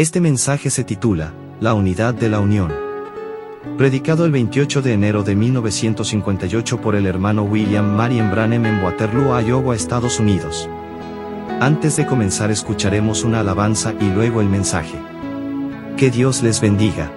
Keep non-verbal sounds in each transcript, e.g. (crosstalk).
Este mensaje se titula, La unidad de la Unión. Predicado el 28 de enero de 1958 por el hermano William Marion Branham en Waterloo, Iowa, Estados Unidos. Antes de comenzar escucharemos una alabanza y luego el mensaje. Que Dios les bendiga.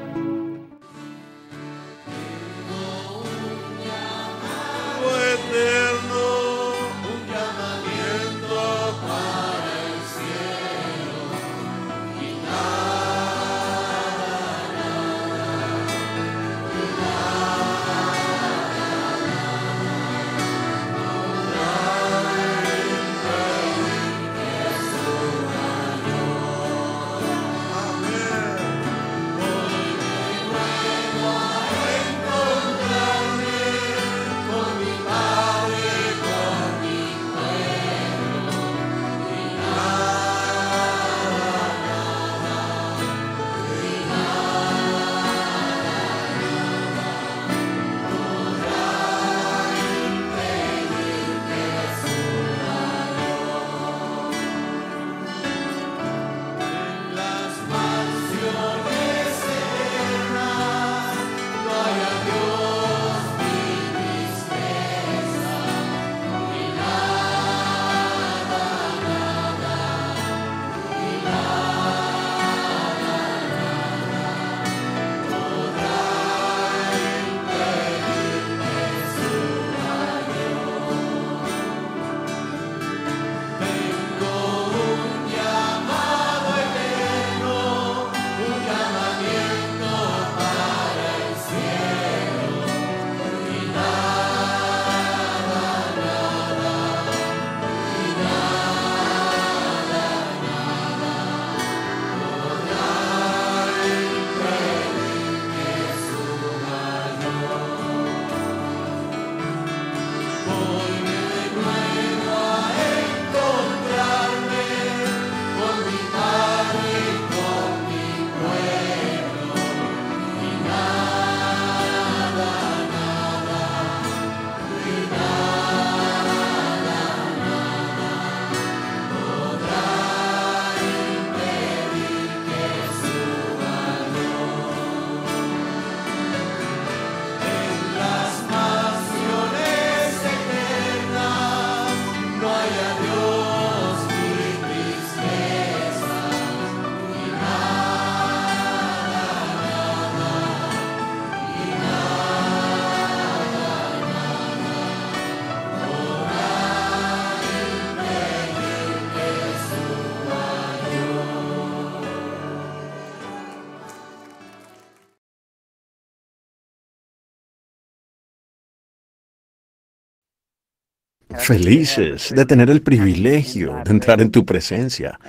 felices de tener el privilegio de entrar en tu presencia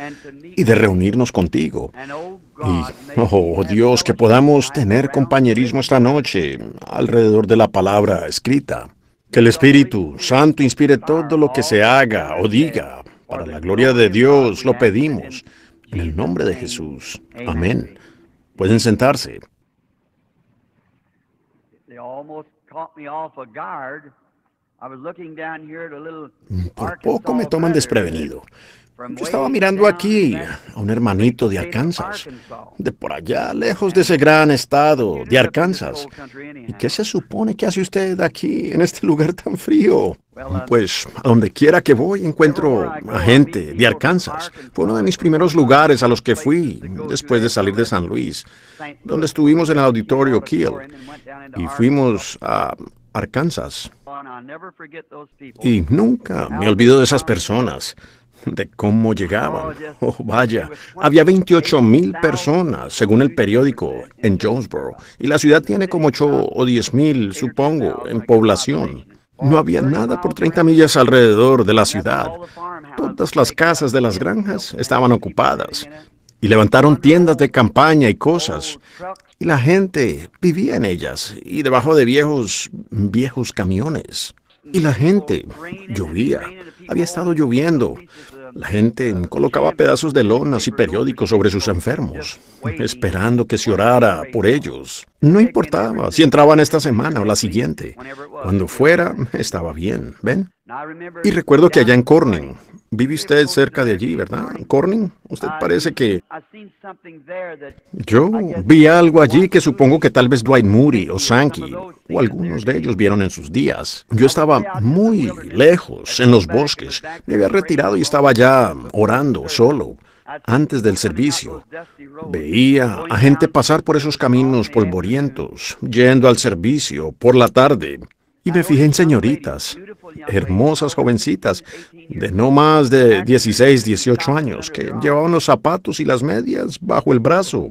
y de reunirnos contigo. Y, oh Dios, que podamos tener compañerismo esta noche alrededor de la palabra escrita. Que el Espíritu Santo inspire todo lo que se haga o diga. Para la gloria de Dios lo pedimos. En el nombre de Jesús. Amén. Pueden sentarse. Por poco me toman desprevenido. Yo estaba mirando aquí a un hermanito de Arkansas, de por allá, lejos de ese gran estado de Arkansas. ¿Y qué se supone que hace usted aquí, en este lugar tan frío? Uh, pues a donde quiera que voy encuentro a gente de Arkansas. Fue uno de mis primeros lugares a los que fui después de salir de San Luis, donde estuvimos en el auditorio Kiel y fuimos a, Arkansas. Y nunca me olvido de esas personas, de cómo oh, llegaban. Oh, vaya, había 28 mil personas, según el periódico, en Jonesboro, y la ciudad tiene como 8 o 10,000, mil, supongo, en población. No había nada por 30 millas alrededor de la ciudad. Todas las casas de las granjas estaban ocupadas y levantaron tiendas de campaña y cosas. Y la gente vivía en ellas y debajo de viejos, viejos camiones. Y la gente llovía. Había estado lloviendo. La gente colocaba pedazos de lonas y periódicos sobre sus enfermos, esperando que se orara por ellos. No importaba si entraban esta semana o la siguiente. Cuando fuera, estaba bien, ¿ven? Y recuerdo que allá en Corning, Vive usted cerca de allí, ¿verdad? Corning, usted parece que... Yo vi algo allí que supongo que tal vez Dwight Moody o Sankey o algunos de ellos vieron en sus días. Yo estaba muy lejos, en los bosques. Me había retirado y estaba ya orando solo. Antes del servicio, veía a gente pasar por esos caminos polvorientos, yendo al servicio por la tarde. Y me fijé en señoritas, hermosas jovencitas, de no más de 16, 18 años, que llevaban los zapatos y las medias bajo el brazo.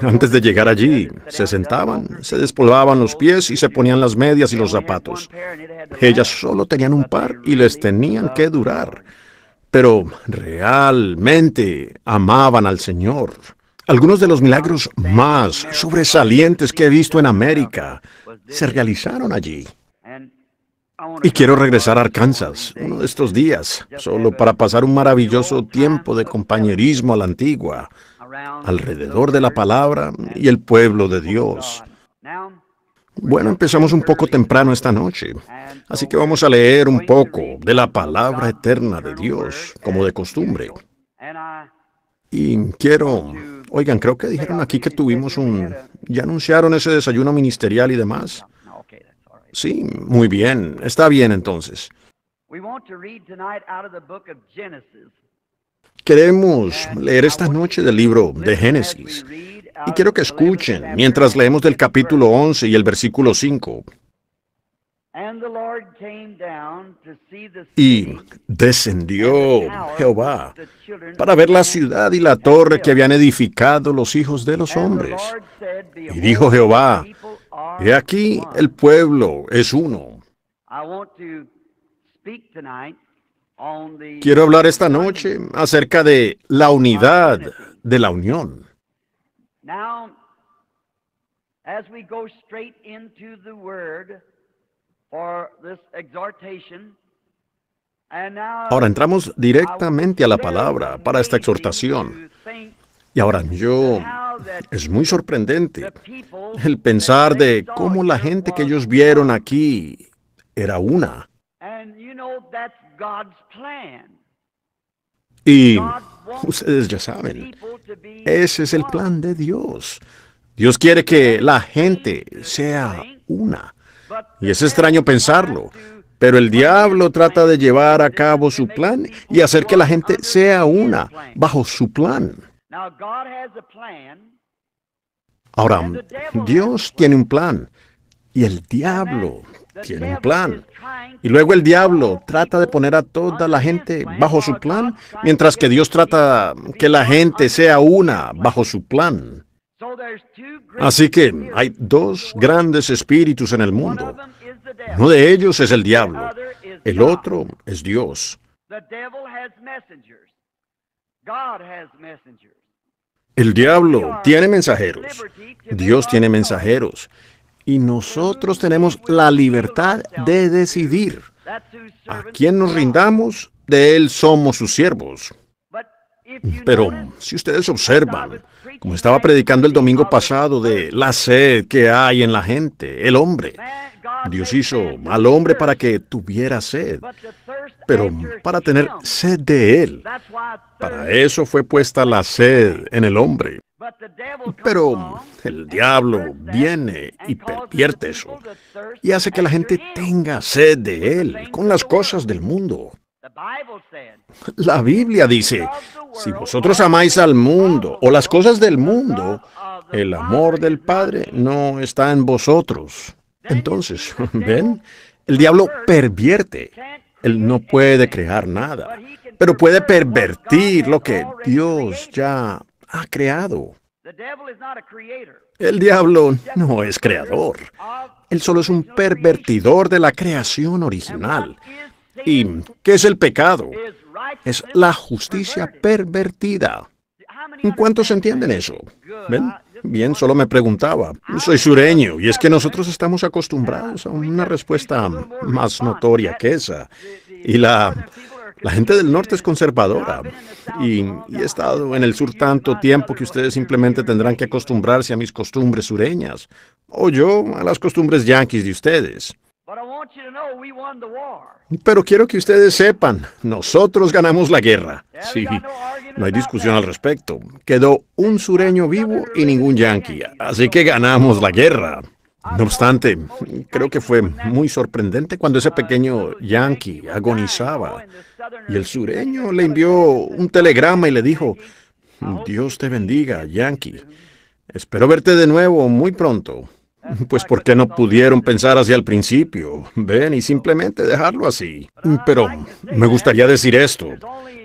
Antes de llegar allí, se sentaban, se despolvaban los pies y se ponían las medias y los zapatos. Ellas solo tenían un par y les tenían que durar. Pero realmente amaban al Señor. Algunos de los milagros más sobresalientes que he visto en América se realizaron allí. Y quiero regresar a Arkansas uno de estos días, solo para pasar un maravilloso tiempo de compañerismo a la antigua, alrededor de la palabra y el pueblo de Dios. Bueno, empezamos un poco temprano esta noche, así que vamos a leer un poco de la palabra eterna de Dios, como de costumbre. Y quiero, oigan, creo que dijeron aquí que tuvimos un, ya anunciaron ese desayuno ministerial y demás. Sí, muy bien. Está bien entonces. Queremos leer esta noche del libro de Génesis. Y quiero que escuchen mientras leemos del capítulo 11 y el versículo 5. Y descendió Jehová para ver la ciudad y la torre que habían edificado los hijos de los hombres. Y dijo Jehová, y aquí el pueblo es uno. Quiero hablar esta noche acerca de la unidad de la unión. Ahora entramos directamente a la palabra para esta exhortación. Y ahora yo, es muy sorprendente el pensar de cómo la gente que ellos vieron aquí era una. Y ustedes ya saben, ese es el plan de Dios. Dios quiere que la gente sea una. Y es extraño pensarlo, pero el diablo trata de llevar a cabo su plan y hacer que la gente sea una bajo su plan. Ahora, Dios tiene un plan y el diablo tiene un plan. Y luego el diablo trata de poner a toda la gente bajo su plan, mientras que Dios trata que la gente sea una bajo su plan. Así que hay dos grandes espíritus en el mundo. Uno de ellos es el diablo, el otro es Dios. El diablo tiene mensajeros. Dios tiene mensajeros. Y nosotros tenemos la libertad de decidir a quién nos rindamos. De Él somos sus siervos. Pero si ustedes observan, como estaba predicando el domingo pasado de la sed que hay en la gente, el hombre, Dios hizo al hombre para que tuviera sed, pero para tener sed de Él. Para eso fue puesta la sed en el hombre. Pero el diablo viene y pervierte eso y hace que la gente tenga sed de Él con las cosas del mundo. La Biblia dice, si vosotros amáis al mundo o las cosas del mundo, el amor del Padre no está en vosotros. Entonces, (laughs) ¿ven? El diablo pervierte. Él no puede crear nada, pero puede pervertir lo que Dios ya ha creado. El diablo no es creador. Él solo es un pervertidor de la creación original. ¿Y qué es el pecado? Es la justicia pervertida. ¿Cuántos entienden eso? ¿Ven? Bien, solo me preguntaba. Soy sureño y es que nosotros estamos acostumbrados a una respuesta más notoria que esa. Y la, gente del norte es conservadora y, y, he estado en el sur tanto tiempo que ustedes simplemente tendrán que acostumbrarse a mis costumbres sureñas o yo a las costumbres yanquis de ustedes. Pero quiero que ustedes sepan, nosotros ganamos la guerra. Sí, no hay discusión al respecto. Quedó un sureño vivo y ningún yankee, así que ganamos la guerra. No obstante, creo que fue muy sorprendente cuando ese pequeño yankee agonizaba y el sureño le envió un telegrama y le dijo, Dios te bendiga, yankee. Espero verte de nuevo muy pronto. Pues ¿por qué no pudieron pensar hacia el principio, ven, y simplemente dejarlo así. Pero me gustaría decir esto,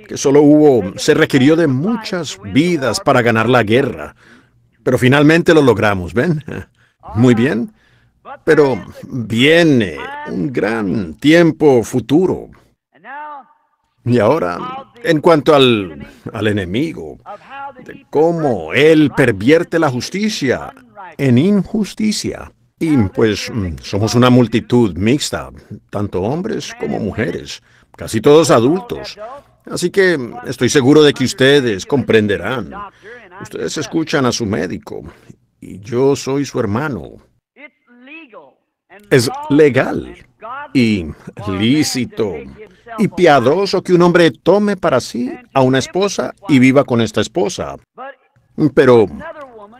que solo hubo, se requirió de muchas vidas para ganar la guerra, pero finalmente lo logramos, ven. Muy bien, pero viene un gran tiempo futuro. Y ahora, en cuanto al, al enemigo, de cómo él pervierte la justicia en injusticia. Y pues mm, somos una multitud mixta, tanto hombres como mujeres, casi todos adultos. Así que estoy seguro de que ustedes comprenderán. Ustedes escuchan a su médico y yo soy su hermano. Es legal y lícito y piadoso que un hombre tome para sí a una esposa y viva con esta esposa. Pero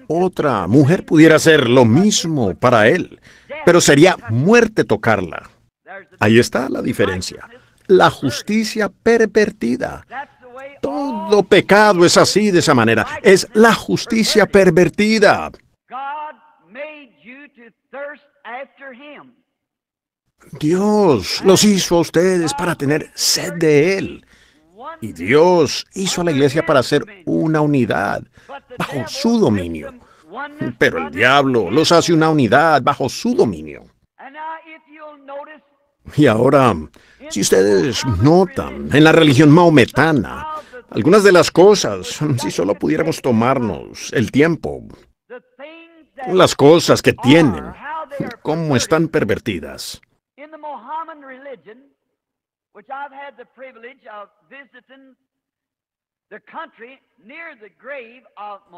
otra mujer pudiera hacer lo mismo para él, pero sería muerte tocarla. Ahí está la diferencia. La justicia pervertida. Todo pecado es así, de esa manera. Es la justicia pervertida. Dios los hizo a ustedes para tener sed de Él. Y Dios hizo a la iglesia para ser una unidad bajo su dominio. Pero el diablo los hace una unidad bajo su dominio. Y ahora, si ustedes notan, en la religión maometana, algunas de las cosas, si solo pudiéramos tomarnos el tiempo, las cosas que tienen, cómo están pervertidas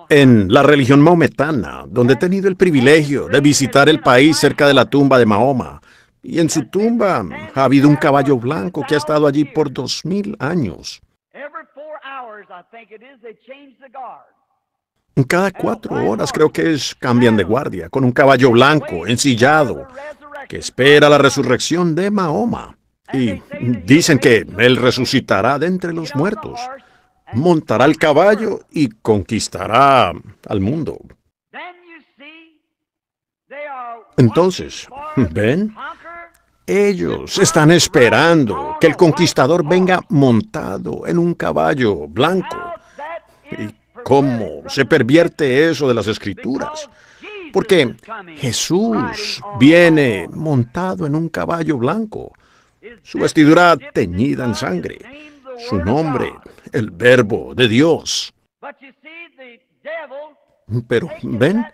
en la religión maometana, donde he tenido el privilegio de visitar el país cerca de la tumba de Mahoma. Y en su tumba ha habido un caballo blanco que ha estado allí por dos mil años. Cada cuatro horas creo que es cambian de guardia con un caballo blanco ensillado que espera la resurrección de Mahoma. Y dicen que Él resucitará de entre los muertos, montará el caballo y conquistará al mundo. Entonces, ¿ven? Ellos están esperando que el conquistador venga montado en un caballo blanco. ¿Y cómo se pervierte eso de las escrituras? Porque Jesús viene montado en un caballo blanco su vestidura teñida en sangre, su nombre, el verbo de Dios. Pero, ¿ven?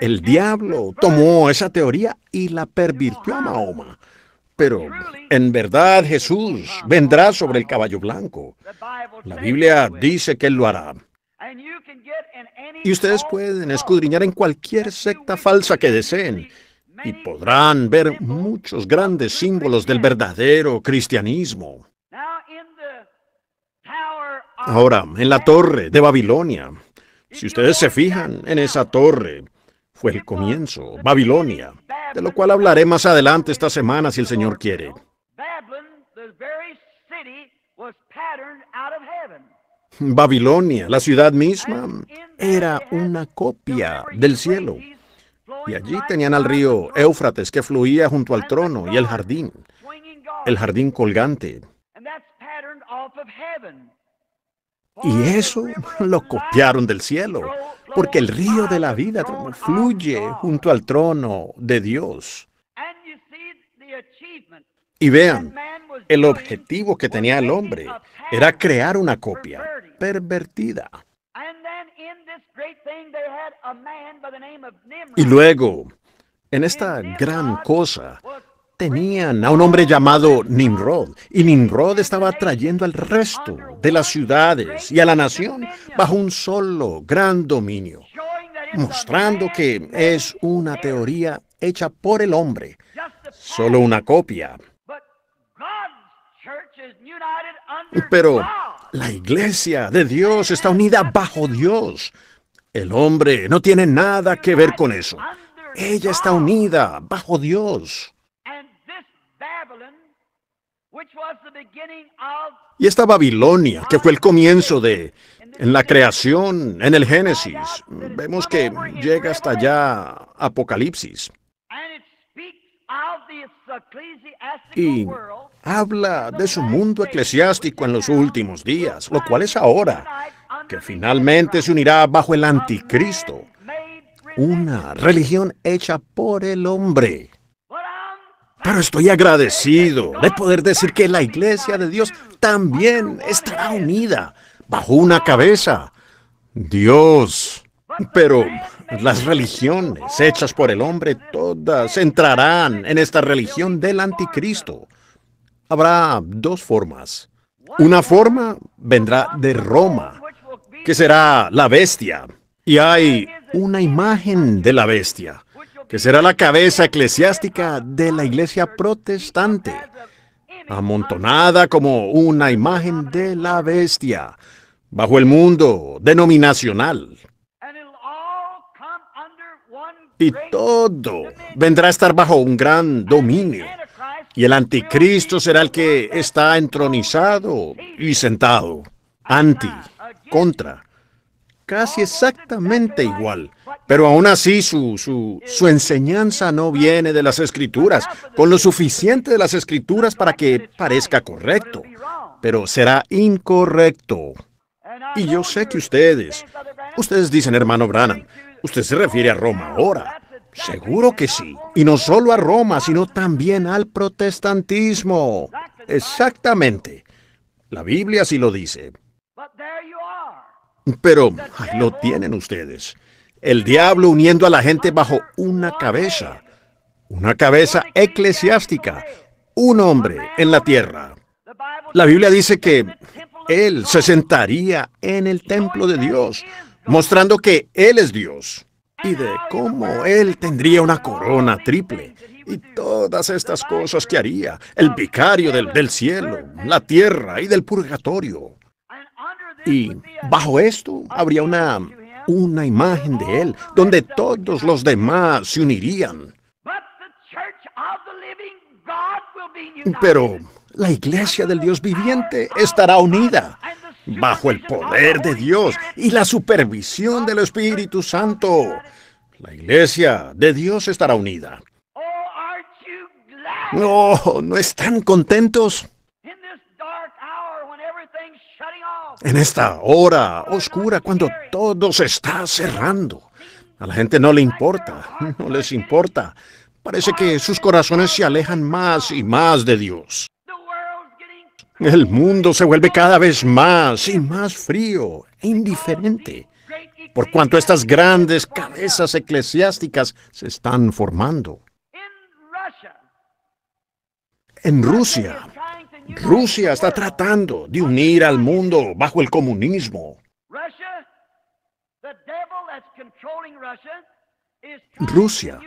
El diablo tomó esa teoría y la pervirtió a Mahoma. Pero en verdad Jesús vendrá sobre el caballo blanco. La Biblia dice que él lo hará. Y ustedes pueden escudriñar en cualquier secta falsa que deseen y podrán ver muchos grandes símbolos del verdadero cristianismo. Ahora, en la torre de Babilonia, si ustedes se fijan en esa torre, fue el comienzo, Babilonia, de lo cual hablaré más adelante esta semana si el Señor quiere. Babilonia, la ciudad misma, era una copia del cielo y allí tenían al río Éufrates que fluía junto al trono y el jardín, el jardín colgante. Y eso lo copiaron del cielo, porque el río de la vida fluye junto al trono de Dios. Y vean, el objetivo que tenía el hombre era crear una copia pervertida y luego, en esta gran cosa, tenían a un hombre llamado Nimrod, y Nimrod estaba trayendo al resto de las ciudades y a la nación bajo un solo gran dominio, mostrando que es una teoría hecha por el hombre, solo una copia. Pero la iglesia de Dios está unida bajo Dios. El hombre no tiene nada que ver con eso. Ella está unida bajo Dios. Y esta Babilonia, que fue el comienzo de la creación, en el Génesis, vemos que llega hasta allá Apocalipsis. Y habla de su mundo eclesiástico en los últimos días, lo cual es ahora, que finalmente se unirá bajo el anticristo, una religión hecha por el hombre. Pero estoy agradecido de poder decir que la iglesia de Dios también estará unida bajo una cabeza, Dios. Pero pues las religiones hechas por el hombre, todas entrarán en esta religión del anticristo. Habrá dos formas. Una forma vendrá de Roma, que será la bestia. Y hay una imagen de la bestia, que será la cabeza eclesiástica de la iglesia protestante, amontonada como una imagen de la bestia, bajo el mundo denominacional, y todo vendrá a estar bajo un gran dominio. Y el anticristo será el que está entronizado y sentado. Anti, contra. Casi exactamente igual. Pero aún así su, enseñanza no viene de las escrituras, con lo suficiente de las escrituras para que parezca correcto. Pero será incorrecto. Y yo sé que ustedes, ustedes dicen, hermano Branham, Usted se refiere a Roma ahora. Seguro que sí. Y no solo a Roma, sino también al protestantismo. Exactamente. La Biblia sí lo dice. Pero ahí lo tienen ustedes. El diablo uniendo a la gente bajo una cabeza. Una cabeza eclesiástica. Un hombre en la tierra. La Biblia dice que él se sentaría en el templo de Dios mostrando que Él es Dios y de cómo Él tendría una corona triple y todas estas cosas que haría, el vicario del, cielo, la tierra y del purgatorio. Y bajo esto habría una, una imagen de Él, donde todos los demás se unirían. Pero la iglesia del Dios viviente estará unida bajo el poder de Dios y la supervisión del Espíritu Santo. La iglesia de Dios estará unida. No, no están contentos. En esta hora oscura, cuando todo se está cerrando, a la gente no le importa, no les importa. Parece que sus corazones se alejan más y más de Dios. El mundo se vuelve cada vez más y más frío e indiferente, por cuanto estas grandes cabezas eclesiásticas se están formando. En Rusia, Rusia está tratando de unir al mundo bajo el comunismo. Rusia,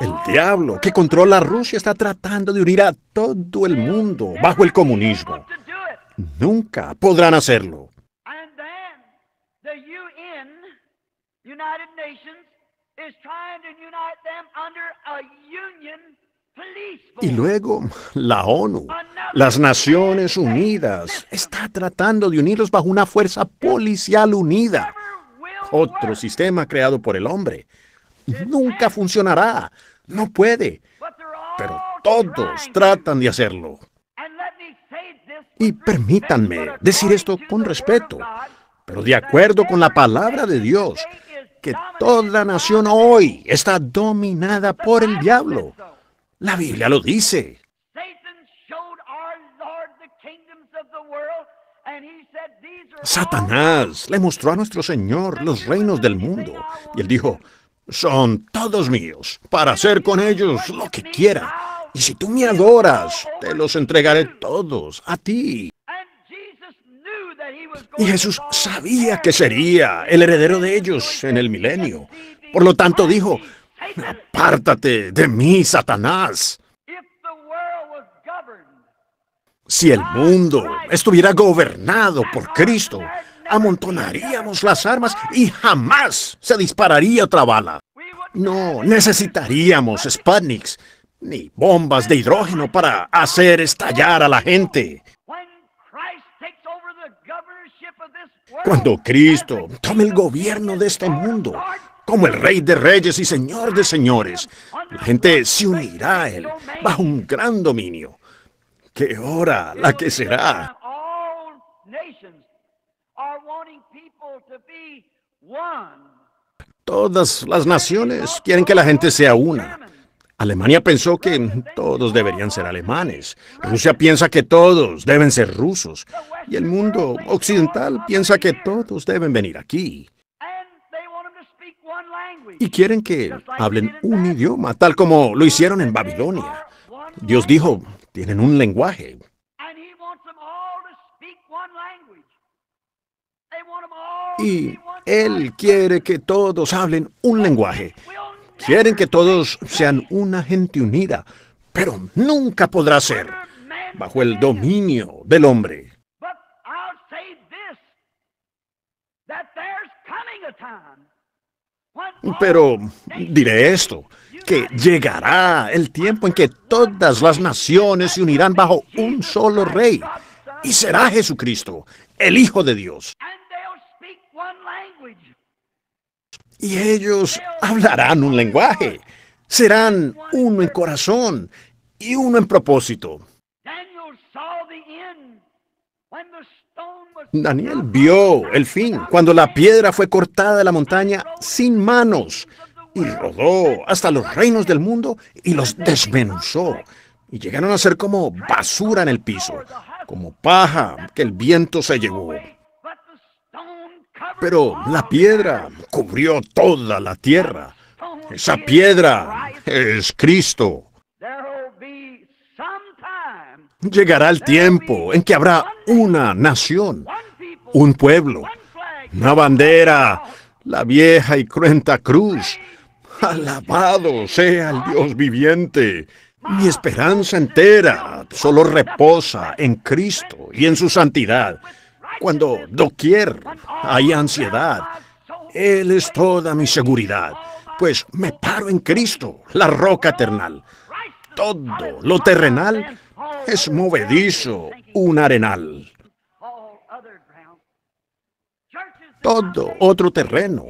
el diablo que controla a Rusia está tratando de unir a todo el mundo bajo el comunismo. Nunca podrán hacerlo. Y luego la ONU, las Naciones Unidas, está tratando de unirlos bajo una fuerza policial unida. Otro sistema creado por el hombre nunca funcionará. No puede. Pero todos tratan de hacerlo. Y permítanme decir esto con respeto, pero de acuerdo con la palabra de Dios, que toda nación hoy está dominada por el diablo. La Biblia lo dice. Satanás le mostró a nuestro Señor los reinos del mundo y él dijo, son todos míos, para hacer con ellos lo que quiera. Y si tú me adoras, te los entregaré todos a ti. Y Jesús sabía que sería el heredero de ellos en el milenio. Por lo tanto dijo, apártate de mí, Satanás. Si el mundo estuviera gobernado por Cristo, amontonaríamos las armas y jamás se dispararía otra bala. No necesitaríamos Sputniks ni bombas de hidrógeno para hacer estallar a la gente. Cuando Cristo tome el gobierno de este mundo, como el Rey de Reyes y Señor de Señores, la gente se unirá a Él bajo un gran dominio. ¡Qué hora la que será! Todas las naciones quieren que la gente sea una. Alemania pensó que todos deberían ser alemanes. Rusia piensa que todos deben ser rusos. Y el mundo occidental piensa que todos deben venir aquí. Y quieren que hablen un idioma, tal como lo hicieron en Babilonia. Dios dijo, tienen un lenguaje. Y él quiere que todos hablen un lenguaje. Quieren que todos sean una gente unida, pero nunca podrá ser bajo el dominio del hombre. Pero diré esto, que llegará el tiempo en que todas las naciones se unirán bajo un solo rey, y será Jesucristo, el Hijo de Dios. y ellos hablarán un lenguaje. Serán uno en corazón y uno en propósito. Daniel vio el fin cuando la piedra fue cortada de la montaña sin manos y rodó hasta los reinos del mundo y los desmenuzó. Y llegaron a ser como basura en el piso, como paja que el viento se llevó. Pero la piedra cubrió toda la tierra. Esa piedra es Cristo. Llegará el tiempo en que habrá una nación, un pueblo, una bandera, la vieja y cruenta cruz. Alabado sea el Dios viviente. Mi esperanza entera solo reposa en Cristo y en su santidad cuando doquier hay ansiedad. Él es toda mi seguridad, pues me paro en Cristo, la roca eternal. Todo lo terrenal es movedizo, un arenal. Todo otro terreno,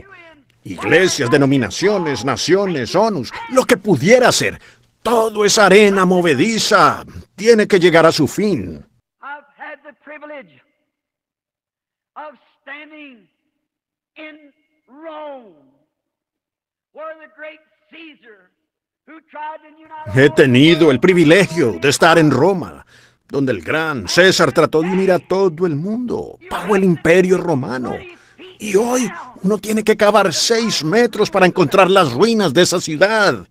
iglesias, denominaciones, naciones, ONUs, lo que pudiera ser, todo es arena movediza, tiene que llegar a su fin. He tenido el privilegio de estar en Roma, donde el gran César trató de unir a todo el mundo bajo el imperio romano. Y hoy uno tiene que cavar seis metros para encontrar las ruinas de esa ciudad.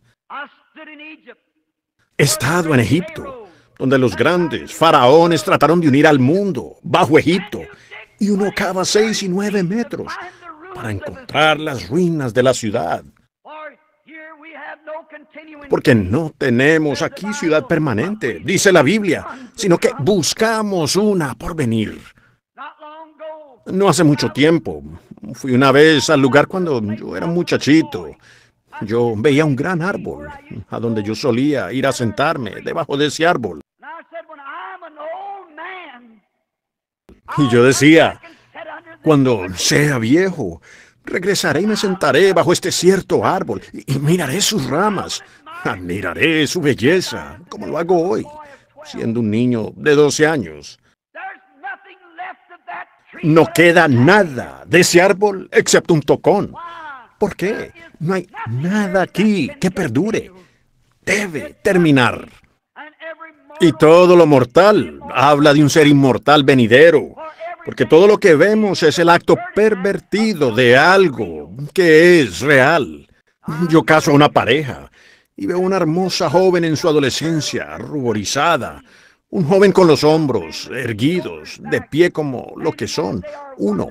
He estado en Egipto, donde los grandes faraones trataron de unir al mundo bajo Egipto y uno cava seis y nueve metros para encontrar las ruinas de la ciudad. Porque no tenemos aquí ciudad permanente, dice la Biblia, sino que buscamos una por venir. No hace mucho tiempo, fui una vez al lugar cuando yo era muchachito. Yo veía un gran árbol, a donde yo solía ir a sentarme debajo de ese árbol. Y yo decía, cuando sea viejo, regresaré y me sentaré bajo este cierto árbol y, miraré sus ramas, admiraré su belleza, como lo hago hoy, siendo un niño de 12 años. No queda nada de ese árbol excepto un tocón. ¿Por qué? No hay nada aquí que perdure. Debe terminar. Y todo lo mortal habla de un ser inmortal venidero, porque todo lo que vemos es el acto pervertido de algo que es real. Yo caso a una pareja y veo una hermosa joven en su adolescencia, ruborizada, un joven con los hombros erguidos, de pie como lo que son, uno,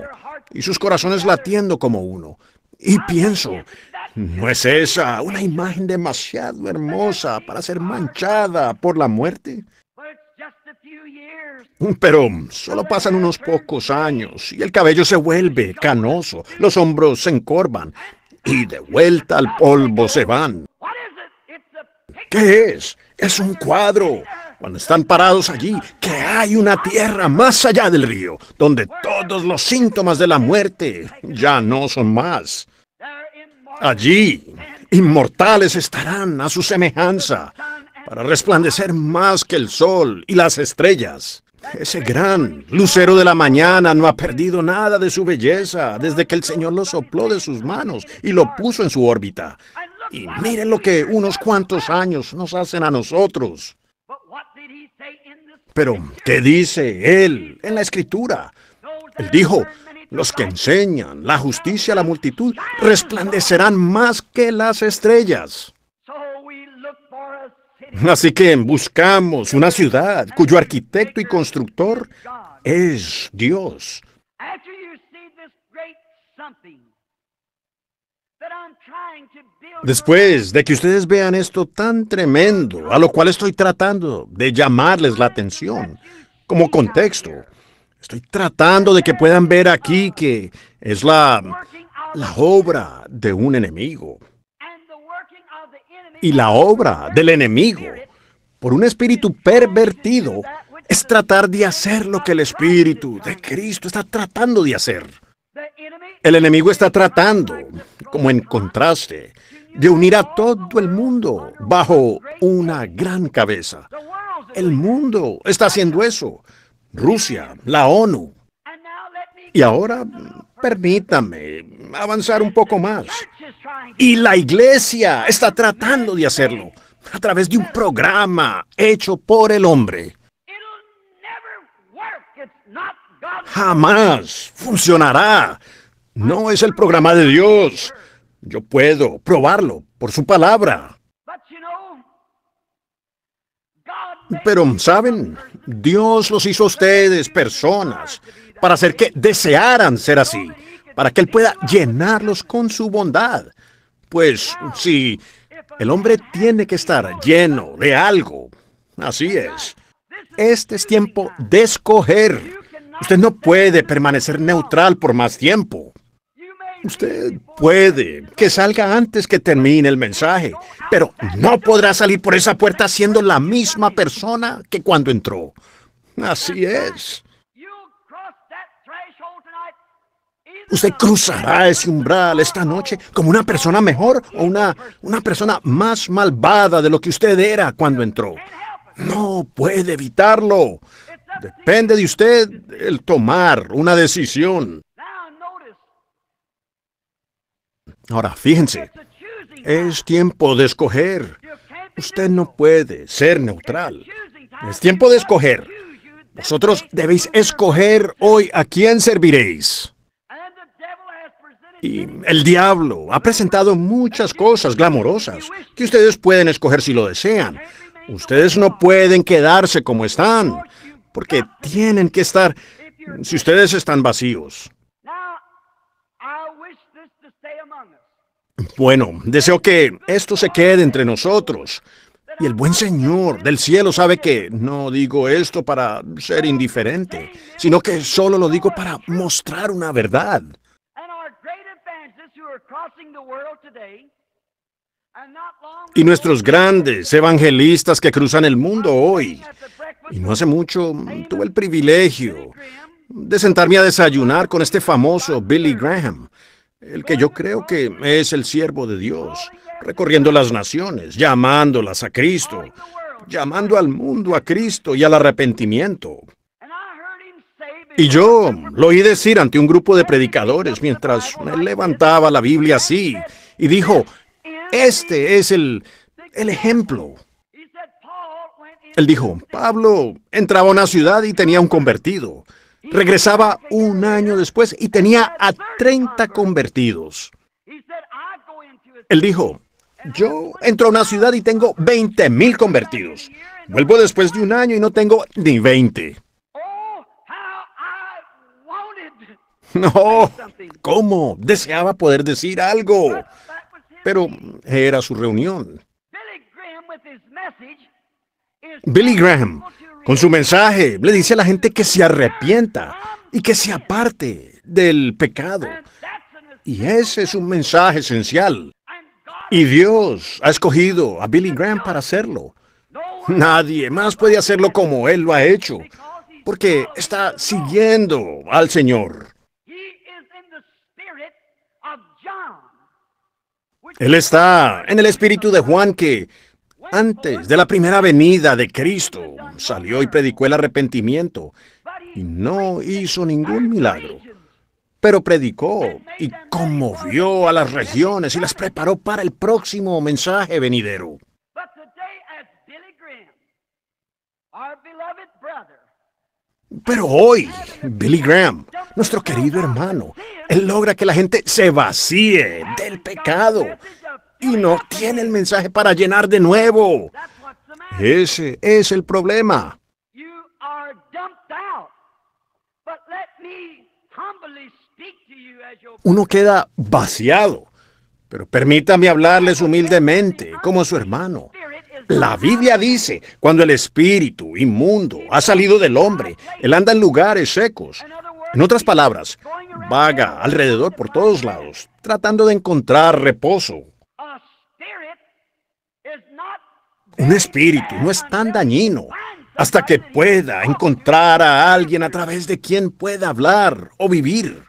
y sus corazones latiendo como uno. Y pienso, no es esa, una imagen demasiado hermosa para ser manchada por la muerte. Pero solo pasan unos pocos años y el cabello se vuelve canoso, los hombros se encorvan y de vuelta al polvo se van. ¿Qué es? Es un cuadro. Cuando están parados allí, que hay una tierra más allá del río, donde todos los síntomas de la muerte ya no son más. Allí, inmortales estarán a su semejanza, para resplandecer más que el sol y las estrellas. Ese gran lucero de la mañana no ha perdido nada de su belleza desde que el Señor lo sopló de sus manos y lo puso en su órbita. Y miren lo que unos cuantos años nos hacen a nosotros. Pero, ¿qué dice él en la escritura? Él dijo, los que enseñan la justicia a la multitud, resplandecerán más que las estrellas. Así que buscamos una ciudad cuyo arquitecto y constructor es Dios. Después de que ustedes vean esto tan tremendo, a lo cual estoy tratando de llamarles la atención como contexto, Estoy tratando de que puedan ver aquí que es la, la obra de un enemigo. Y la obra del enemigo por un espíritu pervertido es tratar de hacer lo que el espíritu de Cristo está tratando de hacer. El enemigo está tratando, como en contraste, de unir a todo el mundo bajo una gran cabeza. El mundo está haciendo eso. Rusia, la ONU. Y ahora permítame avanzar un poco más. Y la iglesia está tratando de hacerlo a través de un programa hecho por el hombre. Jamás funcionará. No es el programa de Dios. Yo puedo probarlo por su palabra. Pero, ¿saben? Dios los hizo a ustedes personas para hacer que desearan ser así, para que Él pueda llenarlos con su bondad. Pues si el hombre tiene que estar lleno de algo, así es. Este es tiempo de escoger. Usted no puede permanecer neutral por más tiempo. Usted puede que salga antes que termine el mensaje, pero no podrá salir por esa puerta siendo la misma persona que cuando entró. Así es. Usted cruzará ese umbral esta noche como una persona mejor o una, una persona más malvada de lo que usted era cuando entró. No puede evitarlo. Depende de usted el tomar una decisión. Ahora, fíjense, es tiempo de escoger. Usted no puede ser neutral. Es tiempo de escoger. Vosotros debéis escoger hoy a quién serviréis. Y el diablo ha presentado muchas cosas glamorosas que ustedes pueden escoger si lo desean. Ustedes no pueden quedarse como están, porque tienen que estar si ustedes están vacíos. Bueno, deseo que esto se quede entre nosotros. Y el buen Señor del cielo sabe que no digo esto para ser indiferente, sino que solo lo digo para mostrar una verdad. Y nuestros grandes evangelistas que cruzan el mundo hoy. Y no hace mucho tuve el privilegio de sentarme a desayunar con este famoso Billy Graham el que yo creo que es el siervo de Dios, recorriendo las naciones, llamándolas a Cristo, llamando al mundo a Cristo y al arrepentimiento. Y yo lo oí decir ante un grupo de predicadores mientras me levantaba la Biblia así y dijo, este es el, el ejemplo. Él dijo, Pablo entraba a una ciudad y tenía un convertido. Regresaba un año después y tenía a 30 convertidos. Él dijo, yo entro a una ciudad y tengo 20 mil convertidos. Vuelvo después de un año y no tengo ni 20. (laughs) No, ¿cómo? Deseaba poder decir algo. Pero era su reunión. Billy Graham con su mensaje le dice a la gente que se arrepienta y que se aparte del pecado. Y ese es un mensaje esencial. Y Dios ha escogido a Billy Graham para hacerlo. Nadie más puede hacerlo como Él lo ha hecho, porque está siguiendo al Señor. Él está en el espíritu de Juan que antes de la primera venida de Cristo, salió y predicó el arrepentimiento y no hizo ningún milagro, pero predicó y conmovió a las regiones y las preparó para el próximo mensaje venidero. Pero hoy, Billy Graham, nuestro querido hermano, él logra que la gente se vacíe del pecado y no tiene el mensaje para llenar de nuevo. Ese es el problema. Uno queda vaciado, pero permítame hablarles humildemente, como su hermano. La Biblia dice, cuando el espíritu inmundo ha salido del hombre, él anda en lugares secos. En otras palabras, vaga alrededor por todos lados, tratando de encontrar reposo, un espíritu no es tan dañino hasta que pueda encontrar a alguien a través de quien pueda hablar o vivir.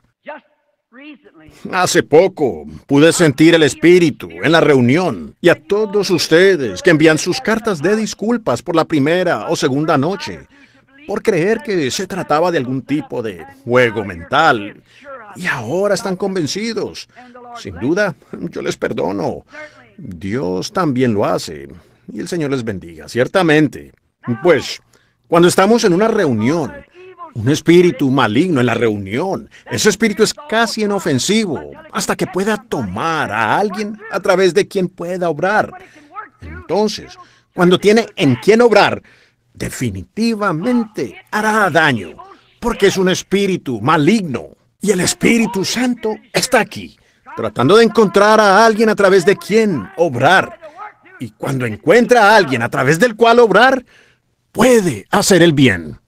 Hace poco pude sentir el espíritu en la reunión y a todos ustedes que envían sus cartas de disculpas por la primera o segunda noche, por creer que se trataba de algún tipo de juego mental. Y ahora están convencidos. Sin duda, yo les perdono. Dios también lo hace y el Señor les bendiga, ciertamente. Pues, cuando estamos en una reunión, un espíritu maligno en la reunión, ese espíritu es casi inofensivo, hasta que pueda tomar a alguien a través de quien pueda obrar. Entonces, cuando tiene en quien obrar, definitivamente hará daño, porque es un espíritu maligno. Y el Espíritu Santo está aquí, tratando de encontrar a alguien a través de quien obrar y cuando encuentra a alguien a través del cual obrar, puede hacer el bien.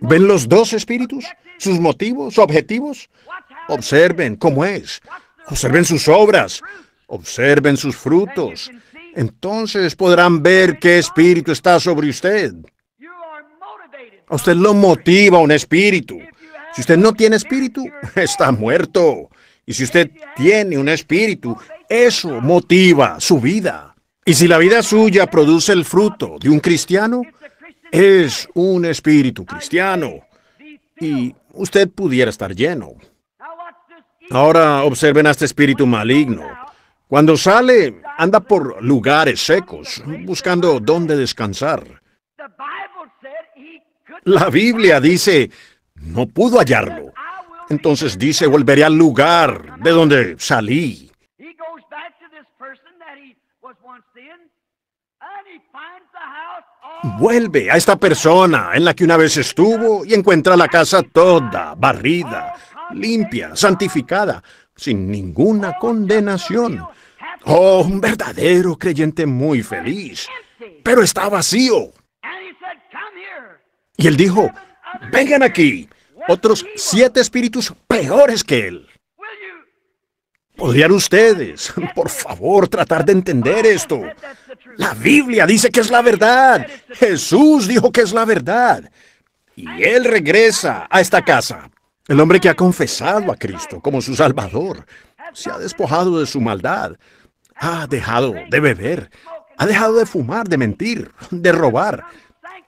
¿Ven los dos espíritus? ¿Sus motivos? sus ¿Objetivos? Observen cómo es. Observen sus obras. Observen sus frutos. Entonces podrán ver qué espíritu está sobre usted. A usted lo motiva un espíritu. Si usted no tiene espíritu, (laughs) está muerto. Y si usted tiene un espíritu, eso motiva su vida. Y si la vida suya produce el fruto de un cristiano, es un espíritu cristiano. Y usted pudiera estar lleno. Ahora observen a este espíritu maligno. Cuando sale, anda por lugares secos, buscando dónde descansar. La Biblia dice, no pudo hallarlo. Entonces dice, volveré al lugar de donde salí. Vuelve a esta persona en la que una vez estuvo y encuentra la casa toda, barrida, limpia, santificada, sin ninguna condenación. Oh, un verdadero creyente muy feliz, pero está vacío. Y él dijo, vengan aquí, otros siete espíritus peores que él. ¿Podrían ustedes, por favor, tratar de entender esto? La Biblia dice que es la verdad. Jesús dijo que es la verdad. Y Él regresa a esta casa. El hombre que ha confesado a Cristo como su Salvador, se ha despojado de su maldad, ha dejado de beber, ha dejado de fumar, de mentir, de robar.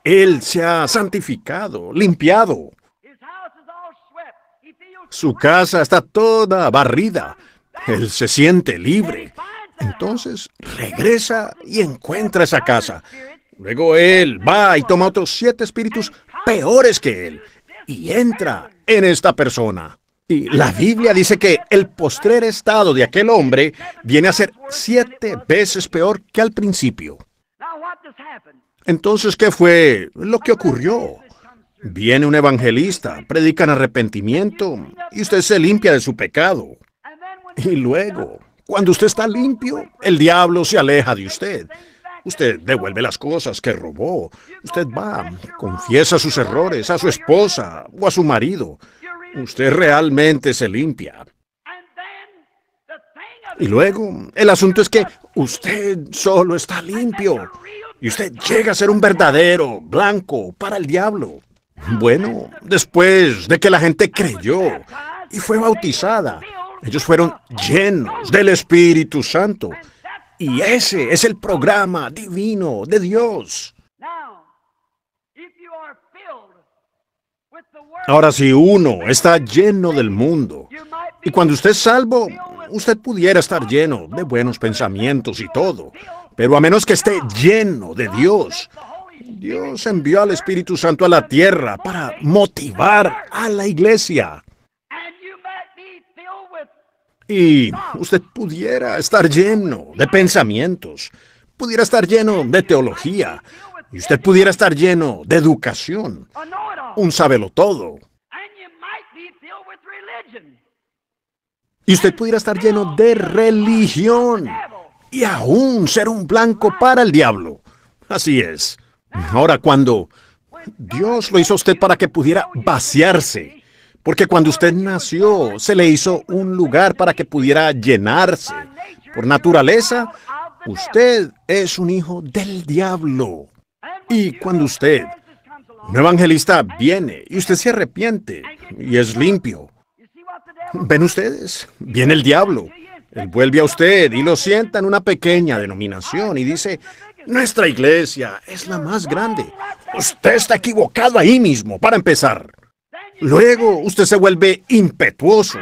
Él se ha santificado, limpiado, su casa está toda barrida. Él se siente libre. Entonces regresa y encuentra esa casa. Luego él va y toma otros siete espíritus peores que él y entra en esta persona. Y la Biblia dice que el postrer estado de aquel hombre viene a ser siete veces peor que al principio. Entonces, ¿qué fue lo que ocurrió? Viene un evangelista, predican arrepentimiento y usted se limpia de su pecado. Y luego, cuando usted está limpio, el diablo se aleja de usted. Usted devuelve las cosas que robó. Usted va, confiesa sus errores a su esposa o a su marido. Usted realmente se limpia. Y luego, el asunto es que usted solo está limpio. Y usted llega a ser un verdadero blanco para el diablo. Bueno, después de que la gente creyó y fue bautizada, ellos fueron llenos del Espíritu Santo. Y ese es el programa divino de Dios. Ahora, si uno está lleno del mundo, y cuando usted es salvo, usted pudiera estar lleno de buenos pensamientos y todo, pero a menos que esté lleno de Dios, Dios envió al Espíritu Santo a la tierra para motivar a la iglesia. Y usted pudiera estar lleno de pensamientos, pudiera estar lleno de teología, y usted pudiera estar lleno de educación, un sábelo todo. Y usted pudiera estar lleno de religión y aún ser un blanco para el diablo. Así es. Ahora, cuando Dios lo hizo a usted para que pudiera vaciarse, porque cuando usted nació se le hizo un lugar para que pudiera llenarse. Por naturaleza, usted es un hijo del diablo. Y cuando usted, un evangelista, viene y usted se arrepiente y es limpio, ¿ven ustedes? Viene el diablo. Él vuelve a usted y lo sienta en una pequeña denominación y dice, nuestra iglesia es la más grande. Usted está equivocado ahí mismo, para empezar. Luego usted se vuelve impetuoso,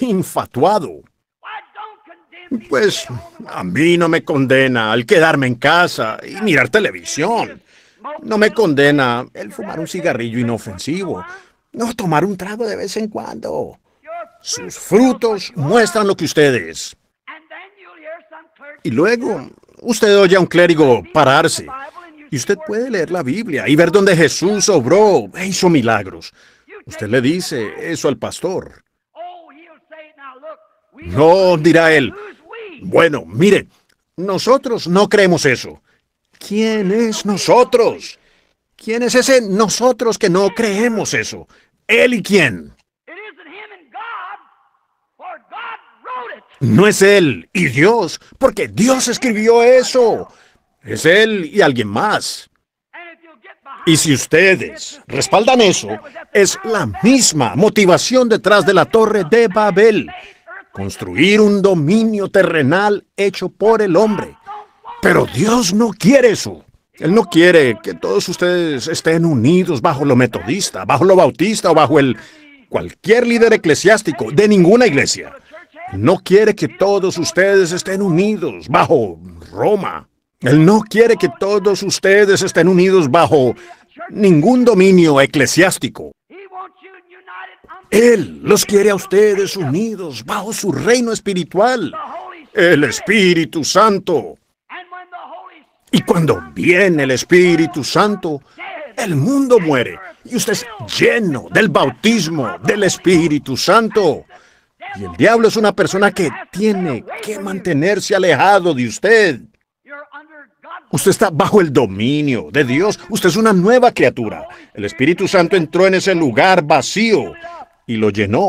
infatuado. Pues a mí no me condena al quedarme en casa y mirar televisión. No me condena el fumar un cigarrillo inofensivo. No tomar un trago de vez en cuando. Sus frutos muestran lo que usted es. Y luego usted oye a un clérigo pararse y usted puede leer la Biblia y ver dónde Jesús obró e hizo milagros. Usted le dice eso al pastor. No, dirá él. Bueno, mire, nosotros no creemos eso. ¿Quién es nosotros? ¿Quién es ese nosotros que no creemos eso? ¿Él y quién? No es él y Dios, porque Dios escribió eso. Es él y alguien más. Y si ustedes respaldan eso, es la misma motivación detrás de la torre de Babel. Construir un dominio terrenal hecho por el hombre. Pero Dios no quiere eso. Él no quiere que todos ustedes estén unidos bajo lo metodista, bajo lo bautista o bajo el cualquier líder eclesiástico de ninguna iglesia no quiere que todos ustedes estén unidos bajo Roma. Él no quiere que todos ustedes estén unidos bajo ningún dominio eclesiástico. Él los quiere a ustedes unidos bajo su reino espiritual, el Espíritu Santo. Y cuando viene el Espíritu Santo, el mundo muere y usted es lleno del bautismo del Espíritu Santo. Y el diablo es una persona que tiene que mantenerse alejado de usted. Usted está bajo el dominio de Dios. Usted es una nueva criatura. El Espíritu Santo entró en ese lugar vacío y lo llenó.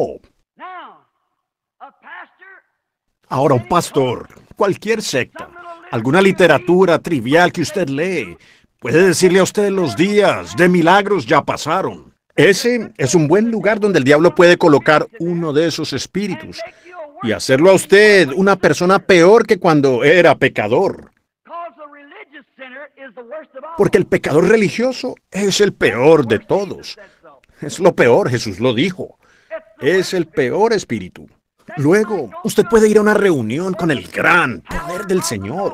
Ahora un pastor, cualquier secta, alguna literatura trivial que usted lee, puede decirle a usted los días de milagros ya pasaron. Ese es un buen lugar donde el diablo puede colocar uno de esos espíritus y hacerlo a usted una persona peor que cuando era pecador. Porque el pecador religioso es el peor de todos. Es lo peor, Jesús lo dijo. Es el peor espíritu. Luego, usted puede ir a una reunión con el gran poder del Señor.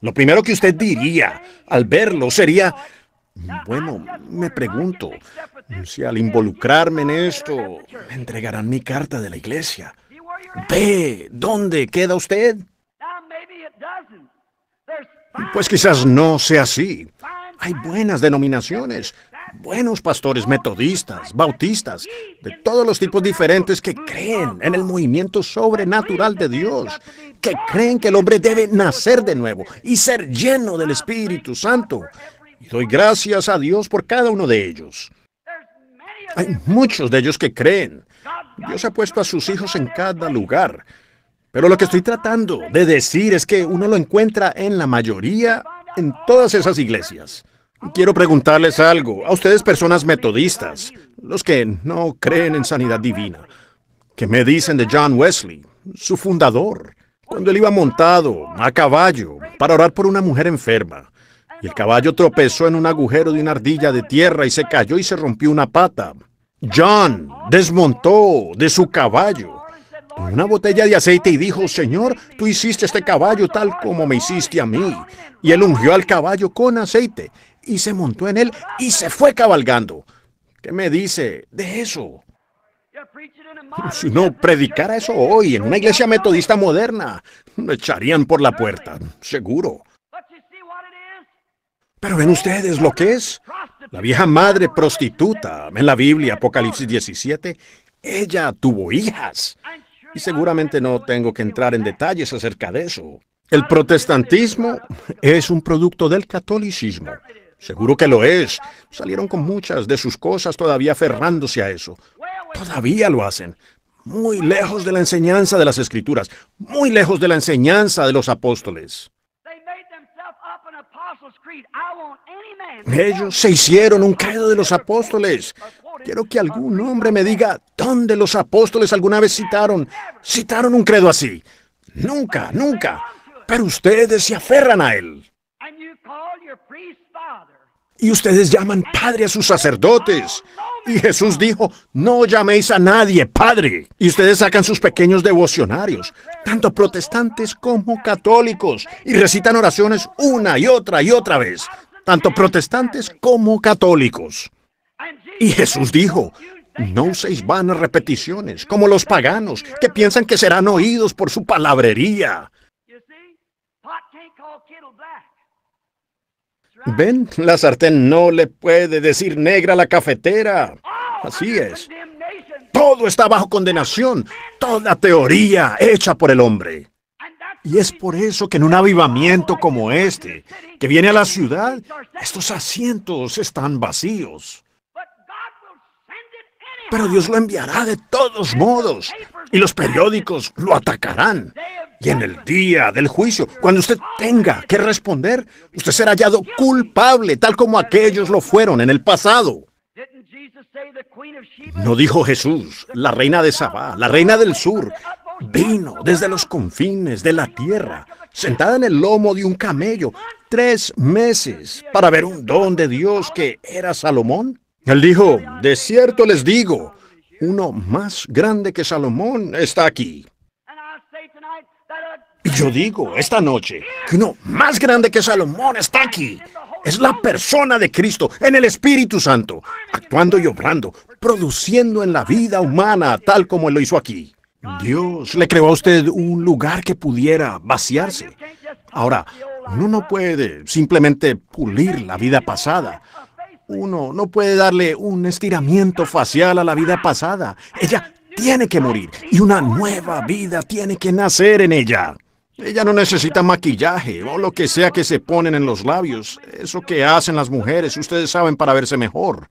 Lo primero que usted diría al verlo sería, bueno, me pregunto, si al involucrarme en esto me entregarán mi carta de la iglesia. Ve, ¿dónde queda usted? Pues quizás no sea así. Hay buenas denominaciones, buenos pastores metodistas, bautistas, de todos los tipos diferentes que creen en el movimiento sobrenatural de Dios, que creen que el hombre debe nacer de nuevo y ser lleno del Espíritu Santo. doy gracias a Dios por cada uno de ellos. Hay muchos de ellos que creen. Dios ha puesto a sus hijos en cada lugar. Pero lo que estoy tratando de decir es que uno lo encuentra en la mayoría, en todas esas iglesias. Quiero preguntarles algo a ustedes personas metodistas, los que no creen en sanidad divina. Que me dicen de John Wesley, su fundador? Cuando él iba montado a caballo para orar por una mujer enferma y el caballo tropezó en un agujero de una ardilla de tierra y se cayó y se rompió una pata. John desmontó de su caballo una botella de aceite y dijo, Señor, tú hiciste este caballo tal como me hiciste a mí. Y él ungió al caballo con aceite y se montó en él y se fue cabalgando. ¿Qué me dice de eso? Si no predicara eso hoy en una iglesia metodista moderna, me echarían por la puerta, seguro. Pero ven ustedes lo que es. La vieja madre prostituta, en la Biblia, Apocalipsis 17, ella tuvo hijas. Y seguramente no tengo que entrar en detalles acerca de eso. El protestantismo es un producto del catolicismo. Seguro que lo es. Salieron con muchas de sus cosas todavía aferrándose a eso. Todavía lo hacen. Muy lejos de la enseñanza de las escrituras, muy lejos de la enseñanza de los apóstoles. Ellos se hicieron un credo de los apóstoles. Quiero que algún hombre me diga dónde los apóstoles alguna vez citaron. Citaron un credo así. Nunca, nunca. Pero ustedes se aferran a él. Y ustedes llaman padre a sus sacerdotes. Oh, y Jesús dijo, no llaméis a nadie Padre. Y ustedes sacan sus pequeños devocionarios, tanto protestantes como católicos, y recitan oraciones una y otra y otra vez, tanto protestantes como católicos. Y Jesús dijo, no uséis vanas repeticiones, como los paganos, que piensan que serán oídos por su palabrería. ¿Ven? La sartén no le puede decir negra a la cafetera. Así es. Todo está bajo condenación. Toda teoría hecha por el hombre. Y es por eso que en un avivamiento como este, que viene a la ciudad, estos asientos están vacíos. Pero Dios lo enviará de todos modos y los periódicos lo atacarán. Y en el día del juicio, cuando usted tenga que responder, usted será hallado culpable, tal como aquellos lo fueron en el pasado. ¿No dijo Jesús, la reina de Sabá, la reina del sur, vino desde los confines de la tierra, sentada en el lomo de un camello, tres meses para ver un don de Dios que era Salomón? Él dijo, de cierto les digo, uno más grande que Salomón está aquí. Yo digo esta noche que uno más grande que Salomón está aquí. Es la persona de Cristo en el Espíritu Santo, actuando y obrando, produciendo en la vida humana tal como él lo hizo aquí. Dios le creó a usted un lugar que pudiera vaciarse. Ahora, uno no puede simplemente pulir la vida pasada. Uno no puede darle un estiramiento facial a la vida pasada. Ella tiene que morir y una nueva vida tiene que nacer en ella. Ella no necesita maquillaje o lo que sea que se ponen en los labios. Eso que hacen las mujeres, ustedes saben, para verse mejor.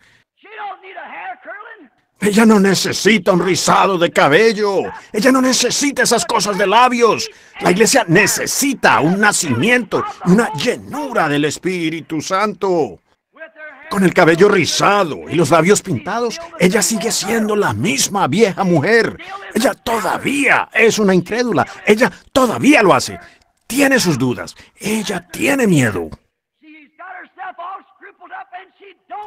Ella no necesita un rizado de cabello. Ella no necesita esas cosas de labios. La iglesia necesita un nacimiento, una llenura del Espíritu Santo. Con el cabello rizado y los labios pintados, ella sigue siendo la misma vieja mujer. Ella todavía es una incrédula. Ella todavía lo hace. Tiene sus dudas. Ella tiene miedo.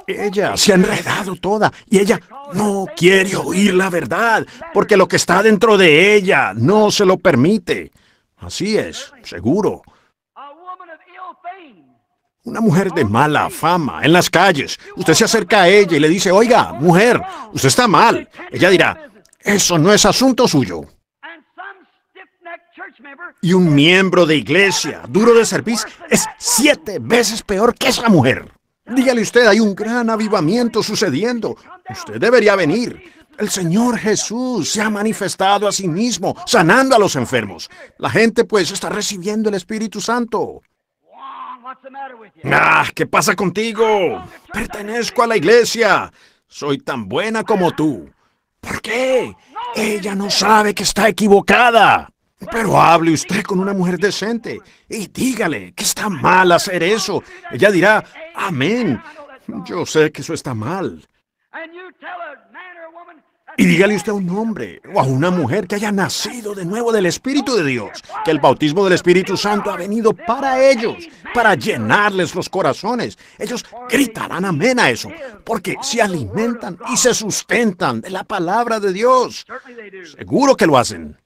Ella se ha enredado toda y ella no quiere oír la verdad porque lo que está dentro de ella no se lo permite. Así es, seguro. Una mujer de mala fama en las calles. Usted se acerca a ella y le dice, oiga, mujer, usted está mal. Ella dirá, eso no es asunto suyo. Y un miembro de iglesia, duro de servicio, es siete veces peor que esa mujer. Dígale usted, hay un gran avivamiento sucediendo. Usted debería venir. El Señor Jesús se ha manifestado a sí mismo, sanando a los enfermos. La gente pues está recibiendo el Espíritu Santo. Ah, ¿qué pasa contigo? Pertenezco a la iglesia. Soy tan buena como tú. ¿Por qué? Ella no sabe que está equivocada. Pero hable usted con una mujer decente y dígale que está mal hacer eso. Ella dirá, amén. Yo sé que eso está mal. Y dígale usted a un hombre o a una mujer que haya nacido de nuevo del Espíritu de Dios, que el bautismo del Espíritu Santo ha venido para ellos, para llenarles los corazones. Ellos gritarán amén a eso, porque se alimentan y se sustentan de la palabra de Dios. Seguro que lo hacen.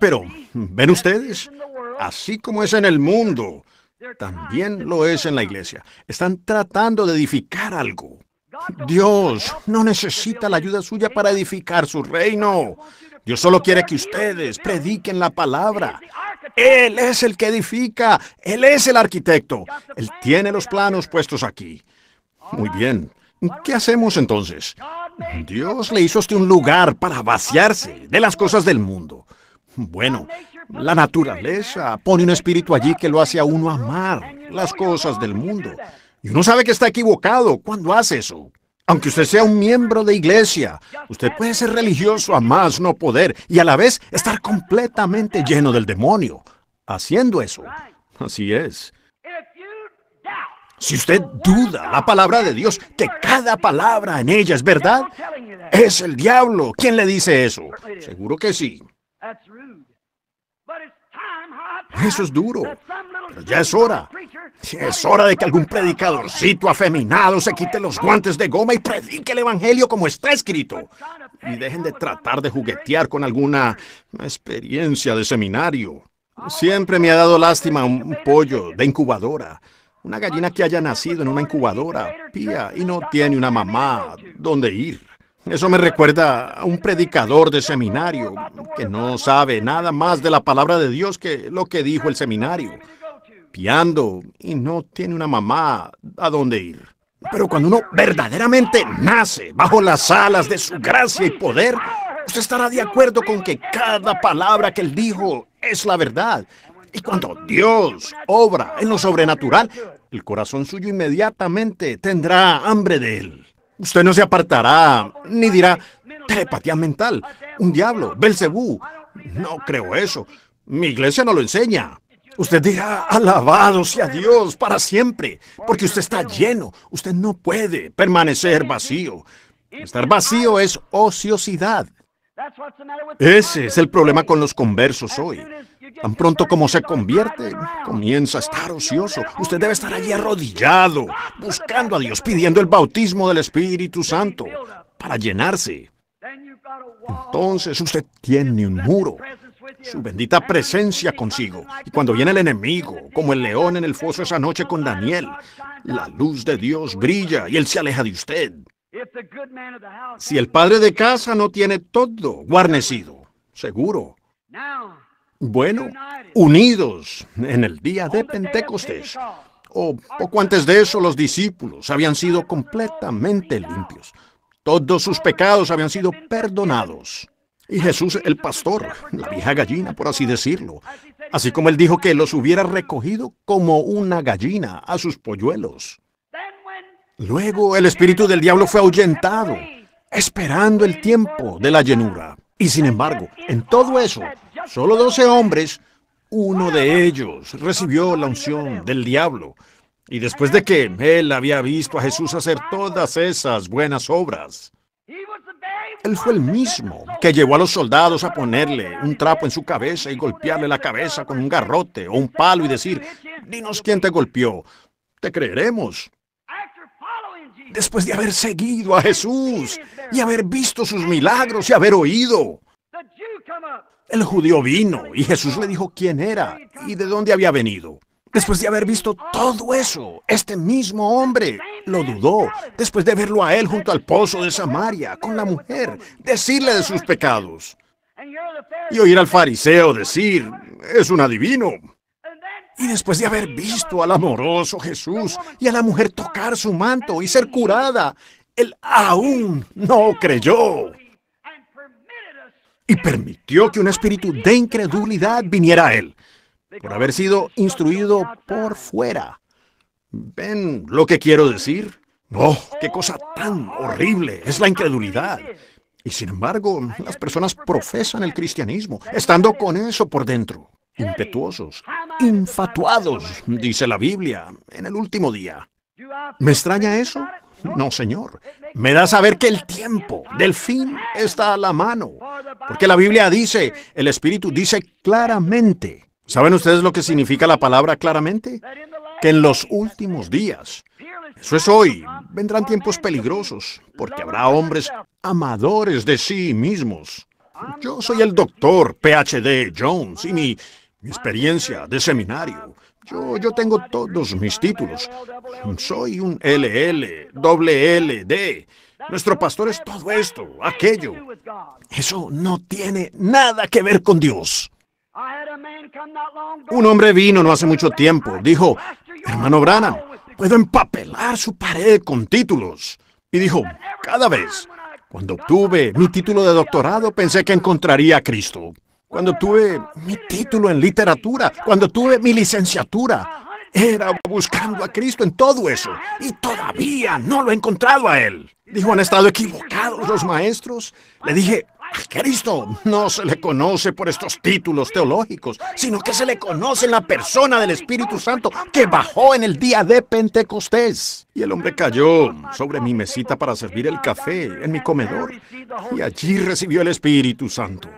Pero, ¿ven ustedes? Así como es en el mundo, también lo es en la iglesia. Están tratando de edificar algo. Dios no necesita la ayuda suya para edificar su reino. Dios solo quiere que ustedes prediquen la palabra. Él es el que edifica. Él es el arquitecto. Él tiene los planos puestos aquí. Muy bien. ¿Qué hacemos entonces? Dios le hizo usted un lugar para vaciarse de las cosas del mundo. Bueno, la naturaleza pone un espíritu allí que lo hace a uno amar las cosas del mundo. Y uno sabe que está equivocado cuando hace eso. Aunque usted sea un miembro de iglesia, usted puede ser religioso a más no poder y a la vez estar completamente lleno del demonio haciendo eso. Así es. Si usted duda la palabra de Dios, que cada palabra en ella es verdad, es el diablo. quien le dice eso? Seguro que sí. Eso es duro. Pero ya es hora es hora de que algún predicadorcito afeminado se quite los guantes de goma y predique el Evangelio como está escrito. Y dejen de tratar de juguetear con alguna experiencia de seminario. Siempre me ha dado lástima un pollo de incubadora. Una gallina que haya nacido en una incubadora, pía, y no tiene una mamá donde ir. Eso me recuerda a un predicador de seminario que no sabe nada más de la palabra de Dios que lo que dijo el seminario y no tiene una mamá a dónde ir. Pero cuando uno verdaderamente nace bajo las alas de su gracia y poder, usted estará de acuerdo con que cada palabra que él dijo es la verdad. Y cuando Dios obra en lo sobrenatural, el corazón suyo inmediatamente tendrá hambre de él. Usted no se apartará ni dirá telepatía mental, un diablo, Belcebú. No creo eso. Mi iglesia no lo enseña. Usted dirá, alabado sea Dios para siempre, porque usted está lleno. Usted no puede permanecer vacío. Estar vacío es ociosidad. Ese es el problema con los conversos hoy. Tan pronto como se convierte, comienza a estar ocioso. Usted debe estar allí arrodillado, buscando a Dios, pidiendo el bautismo del Espíritu Santo para llenarse. Entonces usted tiene un muro, su bendita presencia consigo. Y cuando viene el enemigo, como el león en el foso esa noche con Daniel, la luz de Dios brilla y él se aleja de usted. Si el padre de casa no tiene todo guarnecido, seguro. Bueno, unidos en el día de Pentecostés, o poco antes de eso, los discípulos habían sido completamente limpios. Todos sus pecados habían sido perdonados. Y Jesús el pastor, la vieja gallina, por así decirlo. Así como él dijo que los hubiera recogido como una gallina a sus polluelos. Luego el espíritu del diablo fue ahuyentado, esperando el tiempo de la llenura. Y sin embargo, en todo eso, solo doce hombres, uno de ellos recibió la unción del diablo. Y después de que él había visto a Jesús hacer todas esas buenas obras, él fue el mismo que llevó a los soldados a ponerle un trapo en su cabeza y golpearle la cabeza con un garrote o un palo y decir, dinos quién te golpeó, te creeremos. Después de haber seguido a Jesús y haber visto sus milagros y haber oído, el judío vino y Jesús le dijo quién era y de dónde había venido. Después de haber visto todo eso, este mismo hombre lo dudó. Después de verlo a él junto al pozo de Samaria, con la mujer, decirle de sus pecados. Y oír al fariseo decir, es un adivino. Y después de haber visto al amoroso Jesús y a la mujer tocar su manto y ser curada, él aún no creyó. Y permitió que un espíritu de incredulidad viniera a él por haber sido instruido por fuera. ¿Ven lo que quiero decir? ¡Oh, qué cosa tan horrible! Es la incredulidad. Y sin embargo, las personas profesan el cristianismo, estando con eso por dentro, impetuosos, infatuados, dice la Biblia, en el último día. ¿Me extraña eso? No, Señor. Me da saber que el tiempo del fin está a la mano. Porque la Biblia dice, el Espíritu dice claramente ¿Saben ustedes lo que significa la palabra claramente? Que en los últimos días, eso es hoy, vendrán tiempos peligrosos, porque habrá hombres amadores de sí mismos. Yo soy el doctor PhD Jones y mi, experiencia de seminario. Yo, yo tengo todos mis títulos. Soy un LL, WLD. Nuestro pastor es todo esto, aquello. Eso no tiene nada que ver con Dios. Un hombre vino no hace mucho tiempo. Dijo, hermano Brana, puedo empapelar su pared con títulos. Y dijo, cada vez, cuando obtuve mi título de doctorado, pensé que encontraría a Cristo. Cuando obtuve mi título en literatura, cuando tuve mi licenciatura, era buscando a Cristo en todo eso. Y todavía no lo he encontrado a Él. Dijo, han estado equivocados los maestros. Le dije, Cristo no se le conoce por estos títulos teológicos, sino que se le conoce en la persona del Espíritu Santo que bajó en el día de Pentecostés. Y el hombre cayó sobre mi mesita para servir el café en mi comedor. Y allí recibió el Espíritu Santo.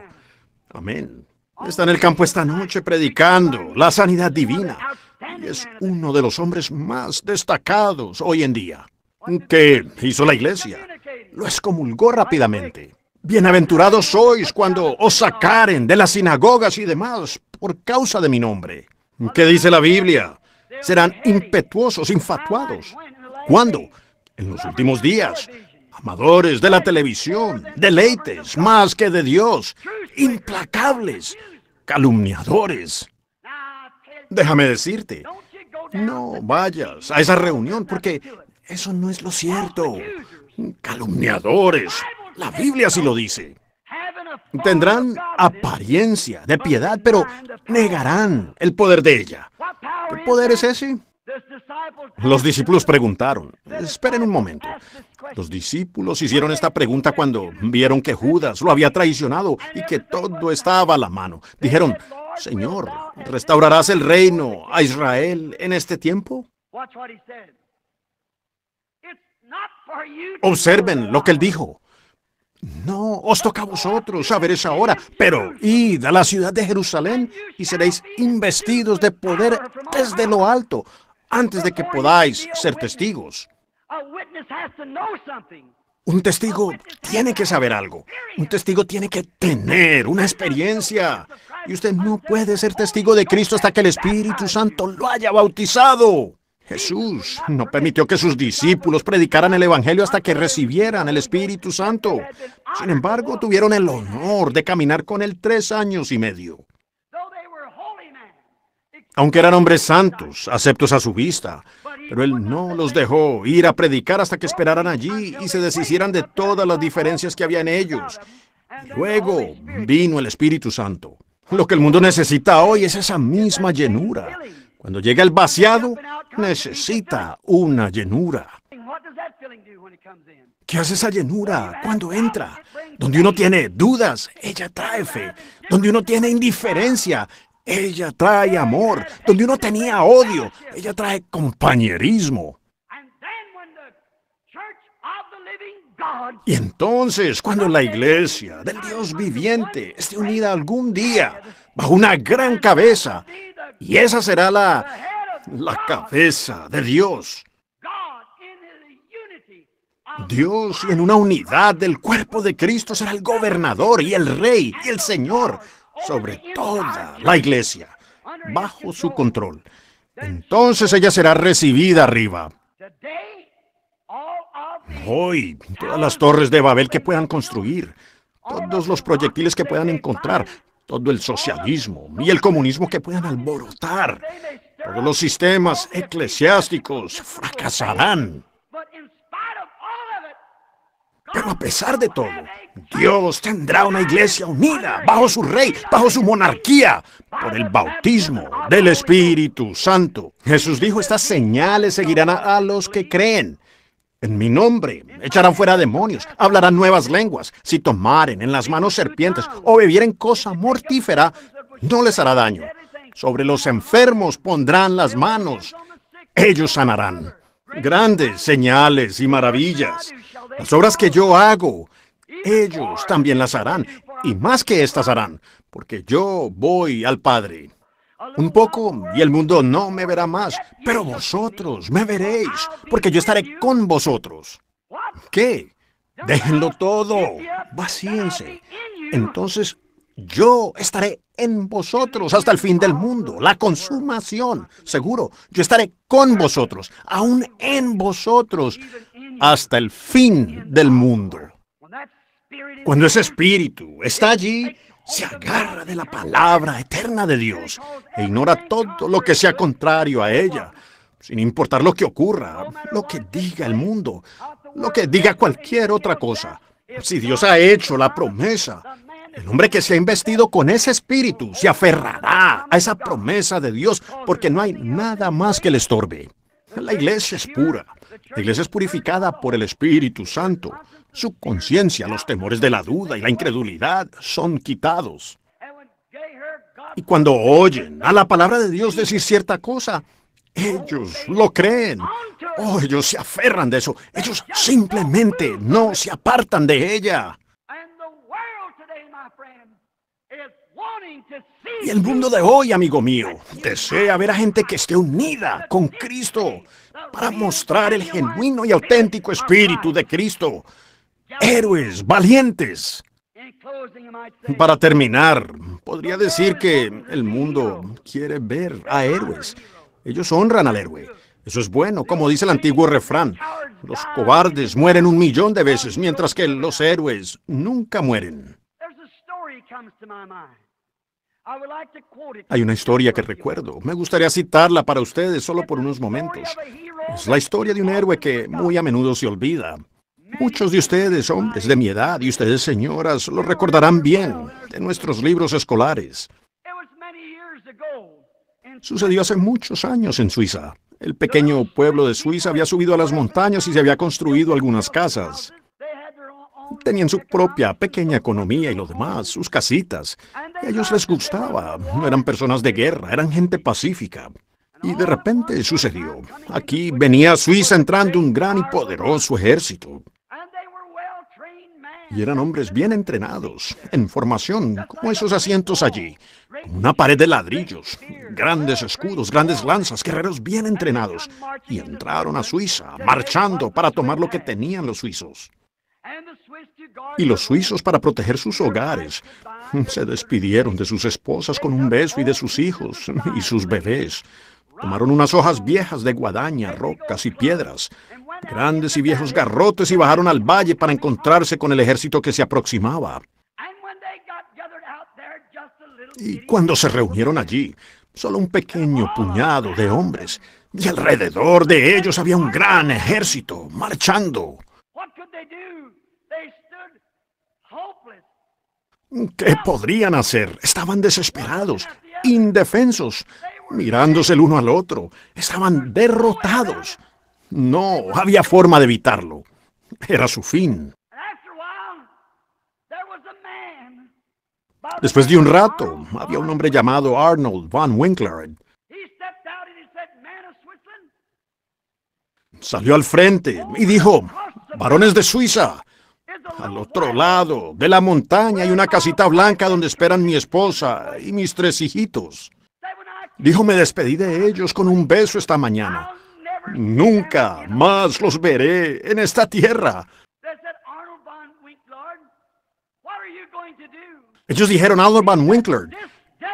Amén. Está en el campo esta noche predicando la sanidad divina. Y es uno de los hombres más destacados hoy en día. ¿Qué hizo la iglesia? Lo excomulgó rápidamente. Bienaventurados sois cuando os sacaren de las sinagogas y demás por causa de mi nombre. ¿Qué dice la Biblia? Serán impetuosos, infatuados. ¿Cuándo? En los últimos días. Amadores de la televisión, deleites más que de Dios, implacables, calumniadores. Déjame decirte, no vayas a esa reunión porque eso no es lo cierto. Calumniadores, la Biblia sí lo dice. Tendrán apariencia de piedad, pero negarán el poder de ella. ¿Qué poder es ese? Los discípulos preguntaron. Esperen un momento. Los discípulos hicieron esta pregunta cuando vieron que Judas lo había traicionado y que todo estaba a la mano. Dijeron, Señor, ¿restaurarás el reino a Israel en este tiempo? Observen lo que él dijo. No, os toca a vosotros saber esa hora, pero id a la ciudad de Jerusalén y seréis investidos de poder desde lo alto antes de que podáis ser testigos. Un testigo tiene que saber algo. Un testigo tiene que tener una experiencia. Y usted no puede ser testigo de Cristo hasta que el Espíritu Santo lo haya bautizado. Jesús no permitió que sus discípulos predicaran el Evangelio hasta que recibieran el Espíritu Santo. Sin embargo, tuvieron el honor de caminar con él tres años y medio. Aunque eran hombres santos, aceptos a su vista, pero él no los dejó ir a predicar hasta que esperaran allí y se deshicieran de todas las diferencias que había en ellos. luego vino el Espíritu Santo. Lo que el mundo necesita hoy es esa misma llenura cuando llega el vaciado, necesita una llenura. ¿Qué hace esa llenura cuando entra? Donde uno tiene dudas, ella trae fe. Donde uno tiene indiferencia, ella trae amor. Donde uno tenía odio, ella trae compañerismo. Y entonces, cuando la iglesia del Dios viviente esté unida algún día bajo una gran cabeza, y esa será la, la cabeza de Dios. Dios en una unidad del cuerpo de Cristo será el gobernador y el rey y el Señor sobre toda la iglesia, bajo su control. Entonces ella será recibida arriba. Hoy, todas las torres de Babel que puedan construir, todos los proyectiles que puedan encontrar, todo el socialismo y el comunismo que puedan alborotar. Todos los sistemas eclesiásticos fracasarán. Pero a pesar de todo, Dios tendrá una iglesia unida bajo su rey, bajo su monarquía, por el bautismo del Espíritu Santo. Jesús dijo, estas señales seguirán a, los que creen en mi nombre. Echarán fuera demonios, hablarán nuevas lenguas. Si tomaren en las manos serpientes o bebieren cosa mortífera, no les hará daño. Sobre los enfermos pondrán las manos. Ellos sanarán. Grandes señales y maravillas. Las obras que yo hago, ellos también las harán. Y más que éstas harán, porque yo voy al Padre un poco y el mundo no me verá más, pero vosotros me veréis, porque yo estaré con vosotros. ¿Qué? Déjenlo todo, vacíense. Entonces yo estaré en vosotros hasta el fin del mundo, la consumación, seguro. Yo estaré con vosotros, aún en vosotros, hasta el fin del mundo. Cuando ese espíritu está allí, se agarra de la palabra eterna de Dios e ignora todo lo que sea contrario a ella, sin importar lo que ocurra, lo que diga el mundo, lo que diga cualquier otra cosa. Si Dios ha hecho la promesa, el hombre que se ha investido con ese espíritu se aferrará a esa promesa de Dios porque no hay nada más que le estorbe. La iglesia es pura. La iglesia es purificada por el Espíritu Santo. Su conciencia, los temores de la duda y la incredulidad son quitados. Y cuando oyen a la palabra de Dios decir cierta cosa, ellos lo creen. Oh, ellos se aferran de eso. Ellos simplemente no se apartan de ella. Y el mundo de hoy, amigo mío, desea ver a gente que esté unida con Cristo para mostrar el genuino y auténtico espíritu de Cristo, héroes, valientes. Para terminar, podría decir que el mundo quiere ver a héroes. Ellos honran al héroe. Eso es bueno, como dice el antiguo refrán. Los cobardes mueren un millón de veces, mientras que los héroes nunca mueren. Hay una historia que recuerdo. Me gustaría citarla para ustedes solo por unos momentos. Es la historia de un héroe que muy a menudo se olvida. Muchos de ustedes, hombres de mi edad, y ustedes, señoras, lo recordarán bien de nuestros libros escolares. Sucedió hace muchos años en Suiza. El pequeño pueblo de Suiza había subido a las montañas y se había construido algunas casas. Tenían su propia pequeña economía y lo demás, sus casitas. a ellos les gustaba. No eran personas de guerra, eran gente pacífica. Y de repente sucedió. Aquí venía Suiza entrando un gran y poderoso ejército. Y eran hombres bien entrenados, en formación, como esos asientos allí. una pared de ladrillos, grandes escudos, grandes lanzas, guerreros bien entrenados. Y entraron a Suiza, marchando para tomar lo que tenían los suizos. Y los suizos, para proteger sus hogares, se despidieron de sus esposas con un beso y de sus hijos y sus bebés. Tomaron unas hojas viejas de guadaña, rocas y piedras, grandes y viejos garrotes, y bajaron al valle para encontrarse con el ejército que se aproximaba. Y cuando se reunieron allí, solo un pequeño puñado de hombres, y alrededor de ellos había un gran ejército marchando. ¿Qué podrían hacer? Estaban desesperados, indefensos, mirándose el uno al otro. Estaban derrotados. No, había forma de evitarlo. Era su fin. Después de un rato, había un hombre llamado Arnold Von Winkler. Salió al frente y dijo, varones de Suiza, al otro lado de la montaña hay una casita blanca donde esperan mi esposa y mis tres hijitos. Dijo, me despedí de ellos con un beso esta mañana. Nunca más los veré en esta tierra. Ellos dijeron, Arnold Van Winkler,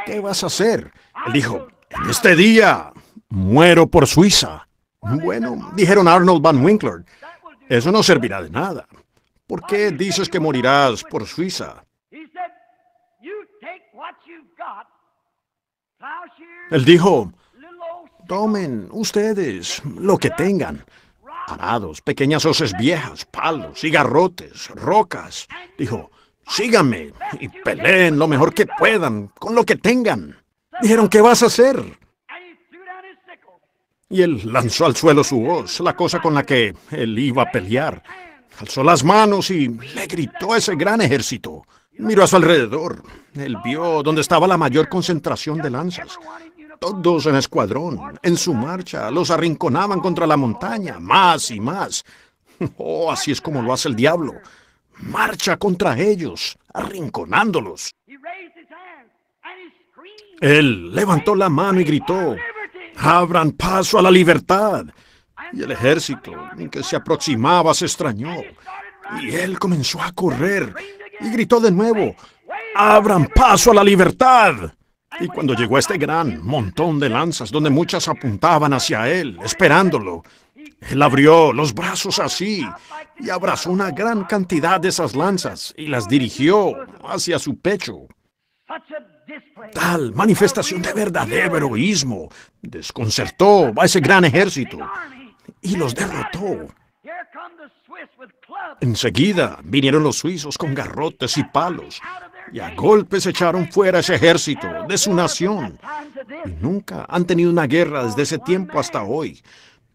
¿qué vas a hacer? Él dijo, en este día muero por Suiza. Bueno, dijeron Arnold Van Winkler, eso no servirá de nada. ¿Por qué dices que morirás por Suiza? Él dijo, Tomen, ustedes, lo que tengan. Arados, pequeñas hoces viejas, palos, cigarrotes, rocas. Dijo, síganme y peleen lo mejor que puedan, con lo que tengan. Dijeron, ¿qué vas a hacer? Y él lanzó al suelo su voz, la cosa con la que él iba a pelear. Alzó las manos y le gritó a ese gran ejército. Miró a su alrededor. Él vio dónde estaba la mayor concentración de lanzas todos en escuadrón. En su marcha los arrinconaban contra la montaña, más y más. (laughs) Oh, así es como lo hace el diablo. Marcha contra ellos, arrinconándolos. Él levantó la mano y gritó, abran paso a la libertad. Y el ejército en que se aproximaba se extrañó. Y él comenzó a correr y gritó de nuevo, abran paso a la libertad. Y cuando llegó este gran montón de lanzas, donde muchas apuntaban hacia él, esperándolo, él abrió los brazos así y abrazó una gran cantidad de esas lanzas y las dirigió hacia su pecho. Tal manifestación de verdadero heroísmo desconcertó a ese gran ejército y los derrotó. Enseguida vinieron los suizos con garrotes y palos y a golpes echaron fuera ese ejército de su nación. Y nunca han tenido una guerra desde ese tiempo hasta hoy,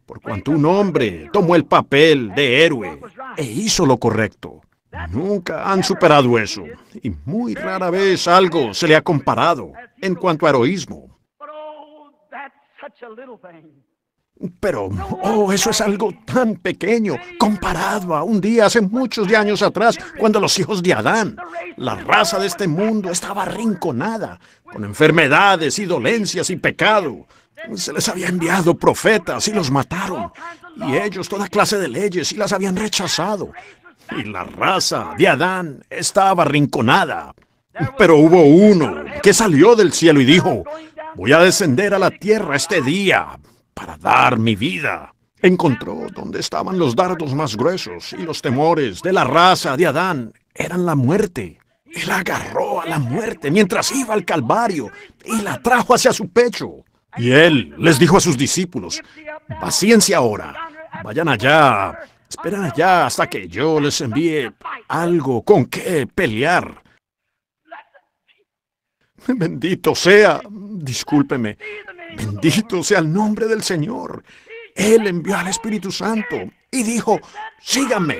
por cuanto un hombre tomó el papel de héroe e hizo lo correcto. Nunca han superado eso, y muy rara vez algo se le ha comparado en cuanto a heroísmo. Oh, pero, oh, eso es algo tan pequeño comparado a un día hace muchos de años atrás, cuando los hijos de Adán, la raza de este mundo, estaba arrinconada, con enfermedades y dolencias y pecado. Se les había enviado profetas y los mataron. Y ellos toda clase de leyes y las habían rechazado. Y la raza de Adán estaba arrinconada. Pero hubo uno que salió del cielo y dijo, voy a descender a la tierra este día para dar mi vida. Encontró donde estaban los dardos más gruesos y los temores de la raza de Adán eran la muerte. Él agarró a la muerte mientras iba al Calvario y la trajo hacia su pecho. Y él les dijo a sus discípulos, paciencia ahora, vayan allá, esperan allá hasta que yo les envíe algo con que pelear. (laughs) Bendito sea, discúlpeme, Bendito sea el nombre del Señor. Él envió al Espíritu Santo y dijo, síganme.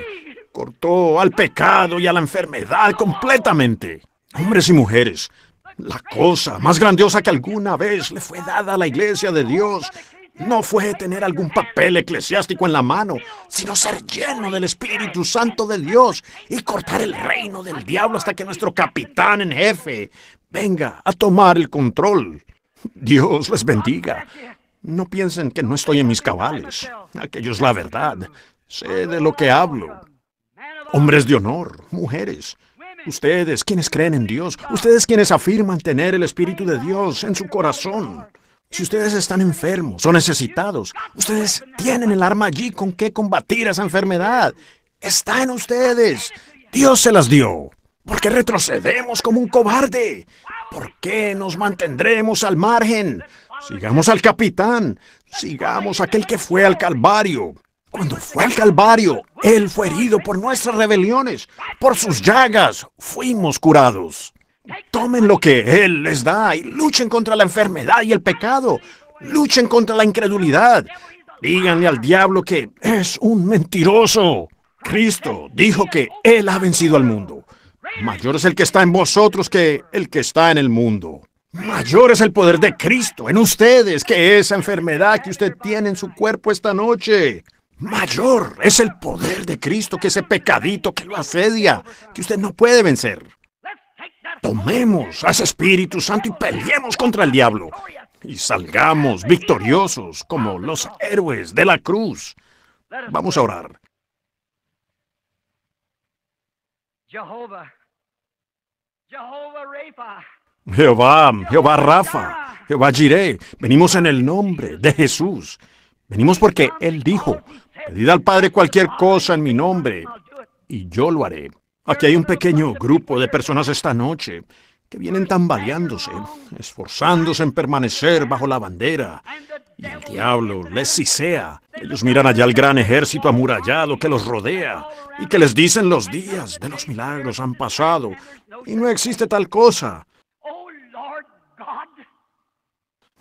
Cortó al pecado y a la enfermedad completamente. Hombres y mujeres, la cosa más grandiosa que alguna vez le fue dada a la iglesia de Dios no fue tener algún papel eclesiástico en la mano, sino ser lleno del Espíritu Santo de Dios y cortar el reino del diablo hasta que nuestro capitán en jefe venga a tomar el control. Dios les bendiga. No piensen que no estoy en mis cabales. Aquello es la verdad. Sé de lo que hablo. Hombres de honor, mujeres. Ustedes quienes creen en Dios, ustedes quienes afirman tener el Espíritu de Dios en su corazón. Si ustedes están enfermos o necesitados, ustedes tienen el arma allí con que combatir esa enfermedad. Está en ustedes. Dios se las dio. ¿Por qué retrocedemos como un cobarde? ¿Por qué nos mantendremos al margen? Sigamos al capitán, sigamos aquel que fue al Calvario. Cuando fue al Calvario, Él fue herido por nuestras rebeliones, por sus llagas, fuimos curados. Tomen lo que Él les da y luchen contra la enfermedad y el pecado. Luchen contra la incredulidad. Díganle al diablo que es un mentiroso. Cristo dijo que Él ha vencido al mundo. Mayor es el que está en vosotros que el que está en el mundo. Mayor es el poder de Cristo en ustedes que esa enfermedad que usted tiene en su cuerpo esta noche. Mayor es el poder de Cristo que ese pecadito que lo asedia, que usted no puede vencer. Tomemos a ese Espíritu Santo y peleemos contra el diablo. Y salgamos victoriosos como los héroes de la cruz. Vamos a orar. Jehová, Jehová Rafa, Jehová Jireh. Venimos en el nombre de Jesús. Venimos porque Él dijo, pedid al Padre cualquier cosa en mi nombre y yo lo haré. Aquí hay un pequeño grupo de personas esta noche que vienen tambaleándose, esforzándose en permanecer bajo la bandera. Y el diablo les sea, Ellos miran allá al gran ejército amurallado que los rodea y que les dicen los días de los milagros han pasado y no existe tal cosa.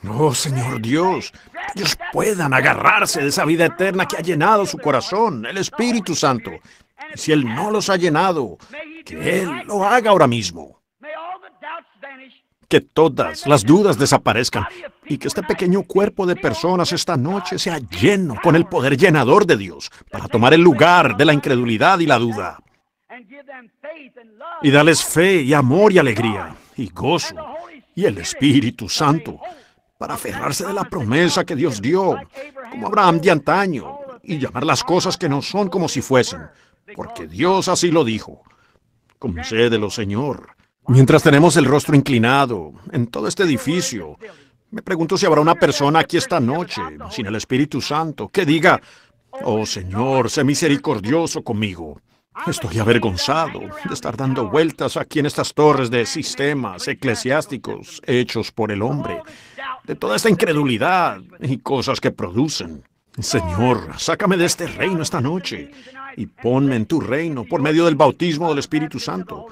No, Señor Dios, que ellos puedan agarrarse de esa vida eterna que ha llenado su corazón, el Espíritu Santo. si Él no los ha llenado, que Él lo haga ahora mismo que todas las dudas desaparezcan y que este pequeño cuerpo de personas esta noche sea lleno con el poder llenador de Dios para tomar el lugar de la incredulidad y la duda. Y dales fe y amor y alegría y gozo y el Espíritu Santo para aferrarse de la promesa que Dios dio, como Abraham de antaño, y llamar las cosas que no son como si fuesen, porque Dios así lo dijo. lo Señor, Mientras tenemos el rostro inclinado en todo este edificio, me pregunto si habrá una persona aquí esta noche, sin el Espíritu Santo, que diga, oh Señor, sé misericordioso conmigo. Estoy avergonzado de estar dando vueltas aquí en estas torres de sistemas eclesiásticos hechos por el hombre, de toda esta incredulidad y cosas que producen. Señor, sácame de este reino esta noche y ponme en tu reino por medio del bautismo del Espíritu Santo.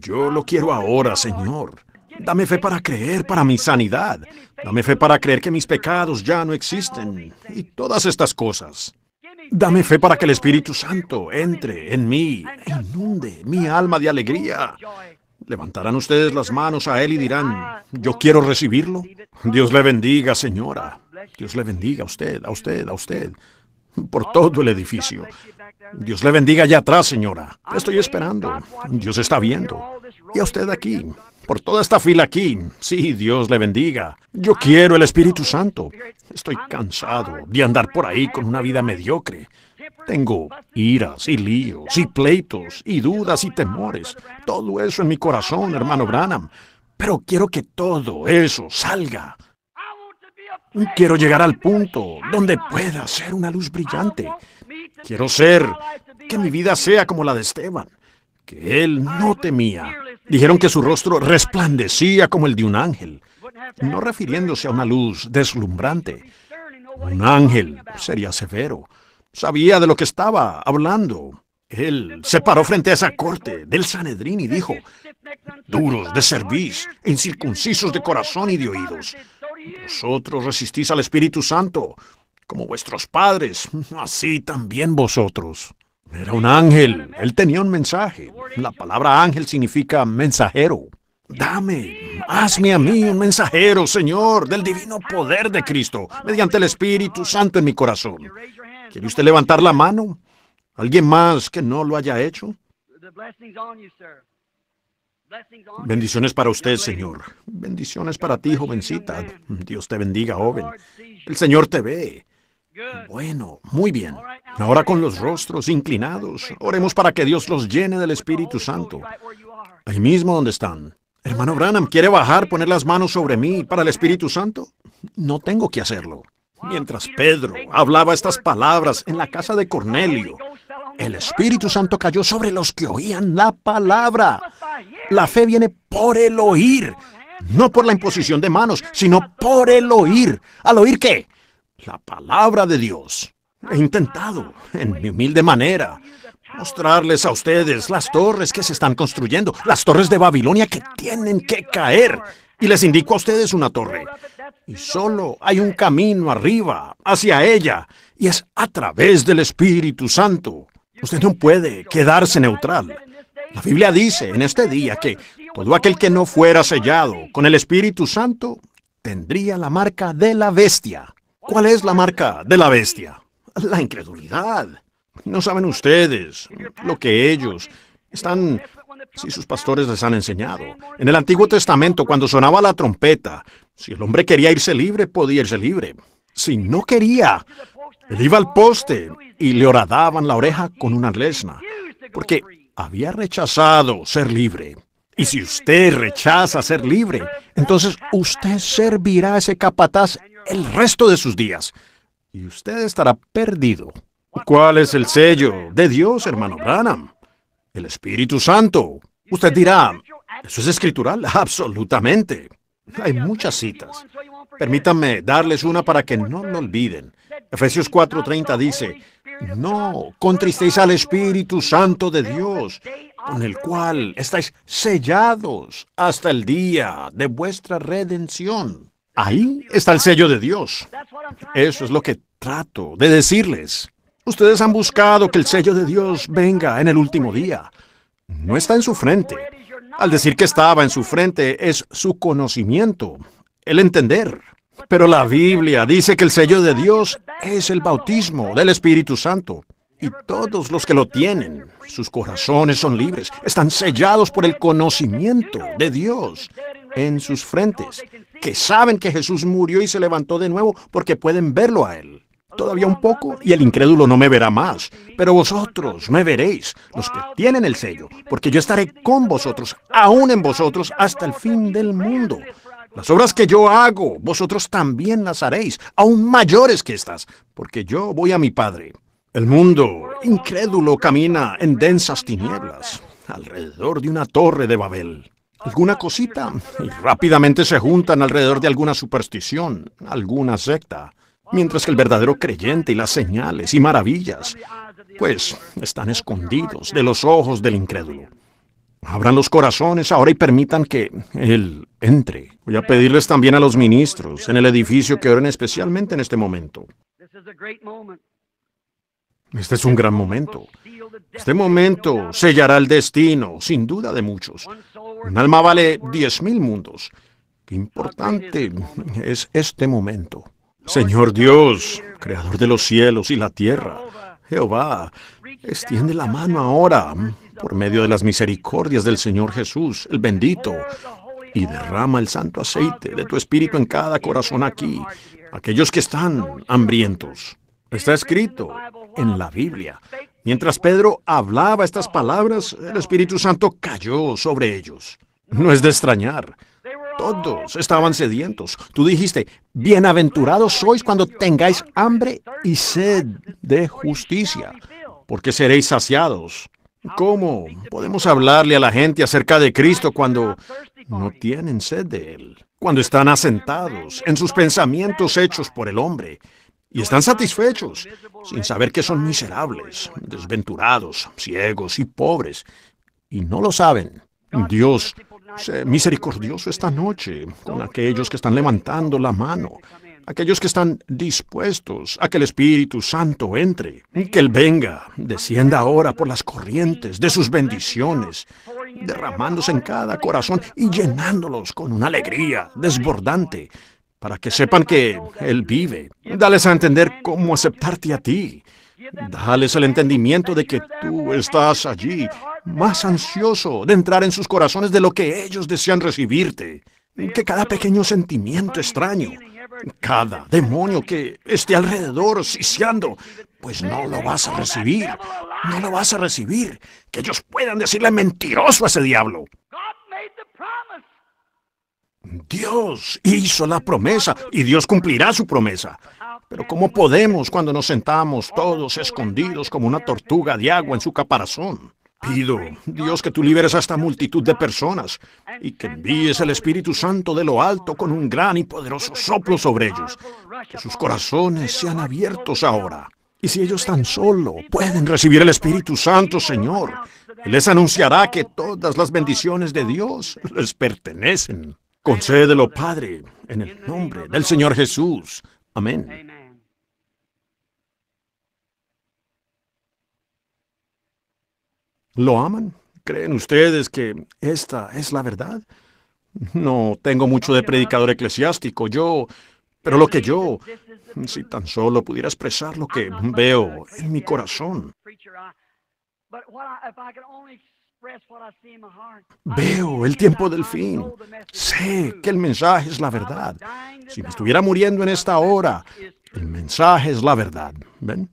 Yo lo quiero ahora, Señor. Dame fe para creer para mi sanidad. Dame fe para creer que mis pecados ya no existen y todas estas cosas. Dame fe para que el Espíritu Santo entre en mí e inunde mi alma de alegría. Levantarán ustedes las manos a Él y dirán, yo quiero recibirlo. Dios le bendiga, señora. Dios le bendiga a usted, a usted, a usted por todo el edificio. Dios le bendiga allá atrás, señora. estoy esperando. Dios está viendo. Y a usted aquí, por toda esta fila aquí. Sí, Dios le bendiga. Yo quiero el Espíritu Santo. Estoy cansado de andar por ahí con una vida mediocre. Tengo iras y líos y pleitos y dudas y temores. Todo eso en mi corazón, hermano Branham. Pero quiero que todo eso salga Quiero llegar al punto donde pueda ser una luz brillante. Quiero ser, que mi vida sea como la de Esteban, que él no temía. Dijeron que su rostro resplandecía como el de un ángel, no refiriéndose a una luz deslumbrante. Un ángel sería severo. Sabía de lo que estaba hablando. Él se paró frente a esa corte del Sanedrín y dijo, duros de cerviz, incircuncisos de corazón y de oídos, vosotros resistís al Espíritu Santo, como vuestros padres, así también vosotros. Era un ángel, él tenía un mensaje. La palabra ángel significa mensajero. Dame, hazme a mí un mensajero, Señor, del divino poder de Cristo, mediante el Espíritu Santo en mi corazón. ¿Quiere usted levantar la mano? ¿Alguien más que no lo haya hecho? Bendiciones para usted, Señor. Bendiciones para ti, jovencita. Dios te bendiga, joven. El Señor te ve. Bueno, muy bien. Ahora con los rostros inclinados, oremos para que Dios los llene del Espíritu Santo. Ahí mismo donde están. Hermano Branham, ¿quiere bajar, poner las manos sobre mí para el Espíritu Santo? No tengo que hacerlo. Mientras Pedro hablaba estas palabras en la casa de Cornelio, el Espíritu Santo cayó sobre los que oían la palabra. La fe viene por el oír, no por la imposición de manos, sino por el oír. ¿Al oír qué? La palabra de Dios. He intentado, en mi humilde manera, mostrarles a ustedes las torres que se están construyendo, las torres de Babilonia que tienen que caer. Y les indico a ustedes una torre. Y solo hay un camino arriba, hacia ella, y es a través del Espíritu Santo. Usted no puede quedarse neutral. La Biblia dice en este día que todo aquel que no fuera sellado con el Espíritu Santo tendría la marca de la bestia. ¿Cuál es la marca de la bestia? La incredulidad. No saben ustedes lo que ellos están, si sus pastores les han enseñado. En el Antiguo Testamento, cuando sonaba la trompeta, si el hombre quería irse libre, podía irse libre. Si no quería, él iba al poste y le horadaban la oreja con una lesna. Porque había rechazado ser libre. Y si usted rechaza ser libre, entonces usted servirá a ese capataz el resto de sus días. Y usted estará perdido. ¿Cuál es el sello de Dios, hermano Branham? El Espíritu Santo. Usted dirá, ¿eso es escritural? (laughs) Absolutamente. Hay muchas citas. Permítanme darles una para que no lo olviden. Efesios 4:30 dice, no, contristéis al Espíritu Santo de Dios, con el cual estáis sellados hasta el día de vuestra redención. Ahí está el sello de Dios. Eso es lo que trato de decirles. Ustedes han buscado que el sello de Dios venga en el último día. No está en su frente. Al decir que estaba en su frente es su conocimiento, el entender. Pero la Biblia dice que el sello de Dios es el bautismo del Espíritu Santo. Y todos los que lo tienen, sus corazones son libres, están sellados por el conocimiento de Dios en sus frentes, que saben que Jesús murió y se levantó de nuevo porque pueden verlo a Él. Todavía un poco y el incrédulo no me verá más, pero vosotros me veréis, los que tienen el sello, porque yo estaré con vosotros, aún en vosotros, hasta el fin del mundo. Las obras que yo hago, vosotros también las haréis, aún mayores que estas, porque yo voy a mi Padre. El mundo, incrédulo, camina en densas tinieblas, alrededor de una torre de Babel. Alguna cosita, y rápidamente se juntan alrededor de alguna superstición, alguna secta, mientras que el verdadero creyente y las señales y maravillas, pues están escondidos de los ojos del incrédulo. Abran los corazones ahora y permitan que Él entre. Voy a pedirles también a los ministros en el edificio que oren especialmente en este momento. Este es un gran momento. Este momento sellará el destino, sin duda, de muchos. Un alma vale 10.000 mundos. Qué importante es este momento. Señor Dios, Creador de los cielos y la tierra, Jehová, extiende la mano ahora por medio de las misericordias del Señor Jesús, el bendito, y derrama el santo aceite de tu espíritu en cada corazón aquí, aquellos que están hambrientos. Está escrito en la Biblia. Mientras Pedro hablaba estas palabras, el Espíritu Santo cayó sobre ellos. No es de extrañar. Todos estaban sedientos. Tú dijiste, bienaventurados sois cuando tengáis hambre y sed de justicia, porque seréis saciados. ¿Cómo podemos hablarle a la gente acerca de Cristo cuando no tienen sed de Él? Cuando están asentados en sus pensamientos hechos por el hombre y están satisfechos sin saber que son miserables, desventurados, ciegos y pobres y no lo saben. Dios, sé misericordioso esta noche con aquellos que están levantando la mano aquellos que están dispuestos a que el Espíritu Santo entre, que Él venga, descienda ahora por las corrientes de sus bendiciones, derramándose en cada corazón y llenándolos con una alegría desbordante, para que sepan que Él vive. Dales a entender cómo aceptarte a ti. Dales el entendimiento de que tú estás allí, más ansioso de entrar en sus corazones de lo que ellos desean recibirte. Que cada pequeño sentimiento extraño, cada demonio que esté alrededor siseando, pues no lo vas a recibir, no lo vas a recibir. Que ellos puedan decirle mentiroso a ese diablo. Dios hizo la promesa y Dios cumplirá su promesa. Pero ¿cómo podemos cuando nos sentamos todos escondidos como una tortuga de agua en su caparazón? pido, Dios, que tú liberes a esta multitud de personas y que envíes el Espíritu Santo de lo alto con un gran y poderoso soplo sobre ellos. Que sus corazones sean abiertos ahora. Y si ellos tan solo pueden recibir el Espíritu Santo, Señor, les anunciará que todas las bendiciones de Dios les pertenecen. Concédelo, Padre, en el nombre del Señor Jesús. Amén. ¿Lo aman? ¿Creen ustedes que esta es la verdad? No tengo mucho de predicador eclesiástico, yo, pero lo que yo, si tan solo pudiera expresar lo que veo en mi corazón. Veo el tiempo del fin. Sé que el mensaje es la verdad. Si me estuviera muriendo en esta hora, el mensaje es la verdad. ¿Ven?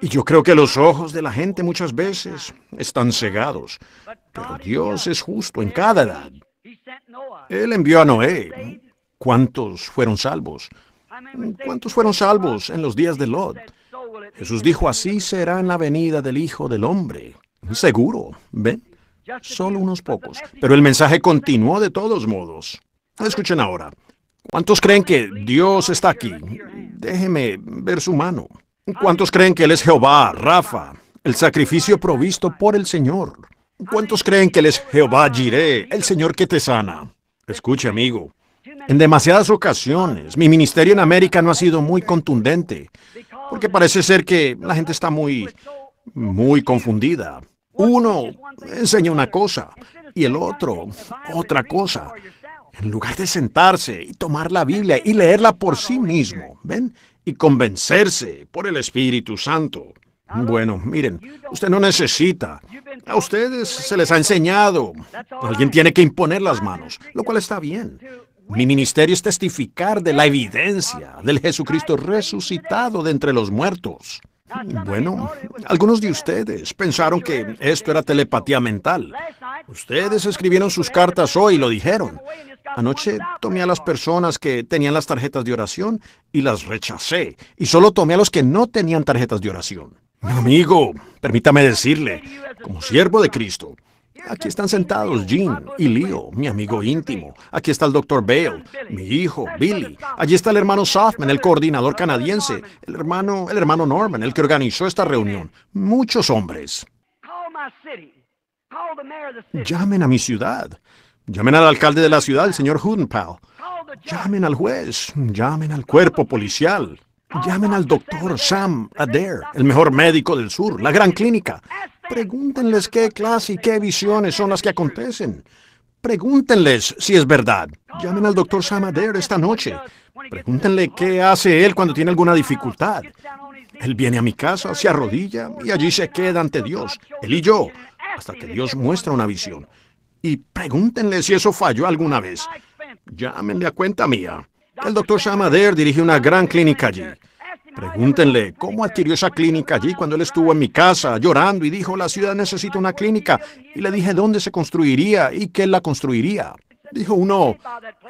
Y yo creo que los ojos de la gente muchas veces están cegados, pero Dios es justo en cada edad. Él envió a Noé. ¿Cuántos fueron salvos? ¿Cuántos fueron salvos en los días de Lot? Jesús dijo, así será en la venida del Hijo del Hombre. Seguro, ¿ven? Solo unos pocos. Pero el mensaje continuó de todos modos. Escuchen ahora. ¿Cuántos creen que Dios está aquí? Déjeme ver su mano. ¿Cuántos creen que Él es Jehová, Rafa, el sacrificio provisto por el Señor? ¿Cuántos creen que Él es Jehová Jireh, el Señor que te sana? Escuche, amigo. En demasiadas ocasiones, mi ministerio en América no ha sido muy contundente, porque parece ser que la gente está muy, muy confundida. Uno enseña una cosa y el otro otra cosa. En lugar de sentarse y tomar la Biblia y leerla por sí mismo, ¿ven? y convencerse por el Espíritu Santo. Bueno, miren, usted no necesita. A ustedes se les ha enseñado. Alguien tiene que imponer las manos, lo cual está bien. Mi ministerio es testificar de la evidencia del Jesucristo resucitado de entre los muertos. Bueno, algunos de ustedes pensaron que esto era telepatía mental. Ustedes escribieron sus cartas hoy y lo dijeron. Anoche tomé a las personas que tenían las tarjetas de oración y las rechacé. Y solo tomé a los que no tenían tarjetas de oración. Mi Amigo, permítame decirle, como siervo de Cristo, aquí están sentados Jean y Leo, mi amigo íntimo. Aquí está el doctor Bale, mi hijo, Billy. Allí está el hermano Softman, el coordinador canadiense. El hermano, el hermano Norman, el que organizó esta reunión. Muchos hombres. Llamen a mi ciudad. Llamen al alcalde de la ciudad, el señor Hudenpal. Llamen al juez, llamen al cuerpo policial, llamen al doctor Sam Adair, el mejor médico del sur, la gran clínica. Pregúntenles qué clase y qué visiones son las que acontecen. Pregúntenles si es verdad. Llamen al doctor Sam Adair esta noche. Pregúntenle qué hace él cuando tiene alguna dificultad. Él viene a mi casa, se arrodilla y allí se queda ante Dios, él y yo, hasta que Dios muestra una visión y pregúntenle si eso falló alguna vez. Llámenle a cuenta mía. El doctor Shamader dirige una gran clínica allí. Pregúntenle cómo adquirió esa clínica allí cuando él estuvo en mi casa llorando y dijo la ciudad necesita una clínica y le dije dónde se construiría y qué la construiría. Dijo uno,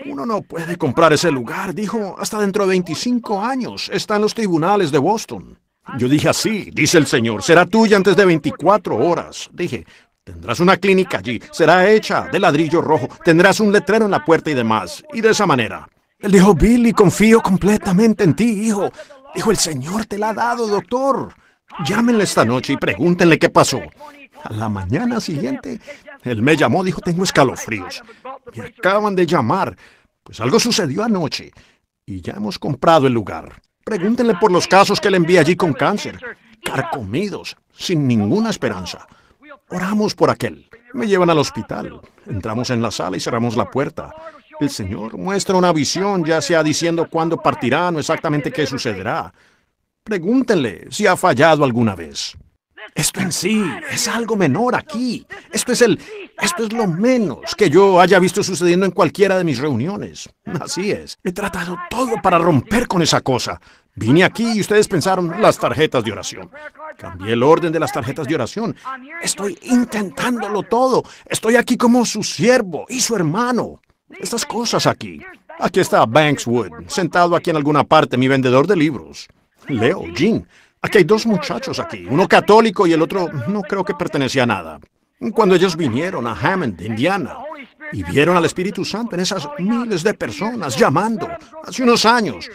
uno no puede comprar ese lugar. Dijo, hasta dentro de 25 años está en los tribunales de Boston. Yo dije así, dice el Señor, será tuya antes de 24 horas. Dije, Tendrás una clínica allí, será hecha de ladrillo rojo, tendrás un letrero en la puerta y demás, y de esa manera. Él dijo, Billy, confío completamente en ti, hijo. Dijo, el Señor te la ha dado, doctor. Llámenle esta noche y pregúntenle qué pasó. A la mañana siguiente, él me llamó, dijo, tengo escalofríos. Me acaban de llamar. Pues algo sucedió anoche y ya hemos comprado el lugar. Pregúntenle por los casos que le envía allí con cáncer, carcomidos, sin ninguna esperanza. Oramos por aquel. Me llevan al hospital. Entramos en la sala y cerramos la puerta. El Señor muestra una visión, ya sea diciendo cuándo partirá, no exactamente qué sucederá. Pregúntenle si ha fallado alguna vez. Esto en sí es algo menor aquí. Esto es el esto es lo menos que yo haya visto sucediendo en cualquiera de mis reuniones. Así es. He tratado todo para romper con esa cosa. Vine aquí y ustedes pensaron las tarjetas de oración. Cambié el orden de las tarjetas de oración. Estoy intentándolo todo. Estoy aquí como su siervo y su hermano. Estas cosas aquí. Aquí está Bankswood, sentado aquí en alguna parte, mi vendedor de libros. Leo, Jean. Aquí hay dos muchachos aquí, uno católico y el otro no creo que pertenecía a nada. Cuando ellos vinieron a Hammond, Indiana, y vieron al Espíritu Santo en esas miles de personas llamando hace unos años.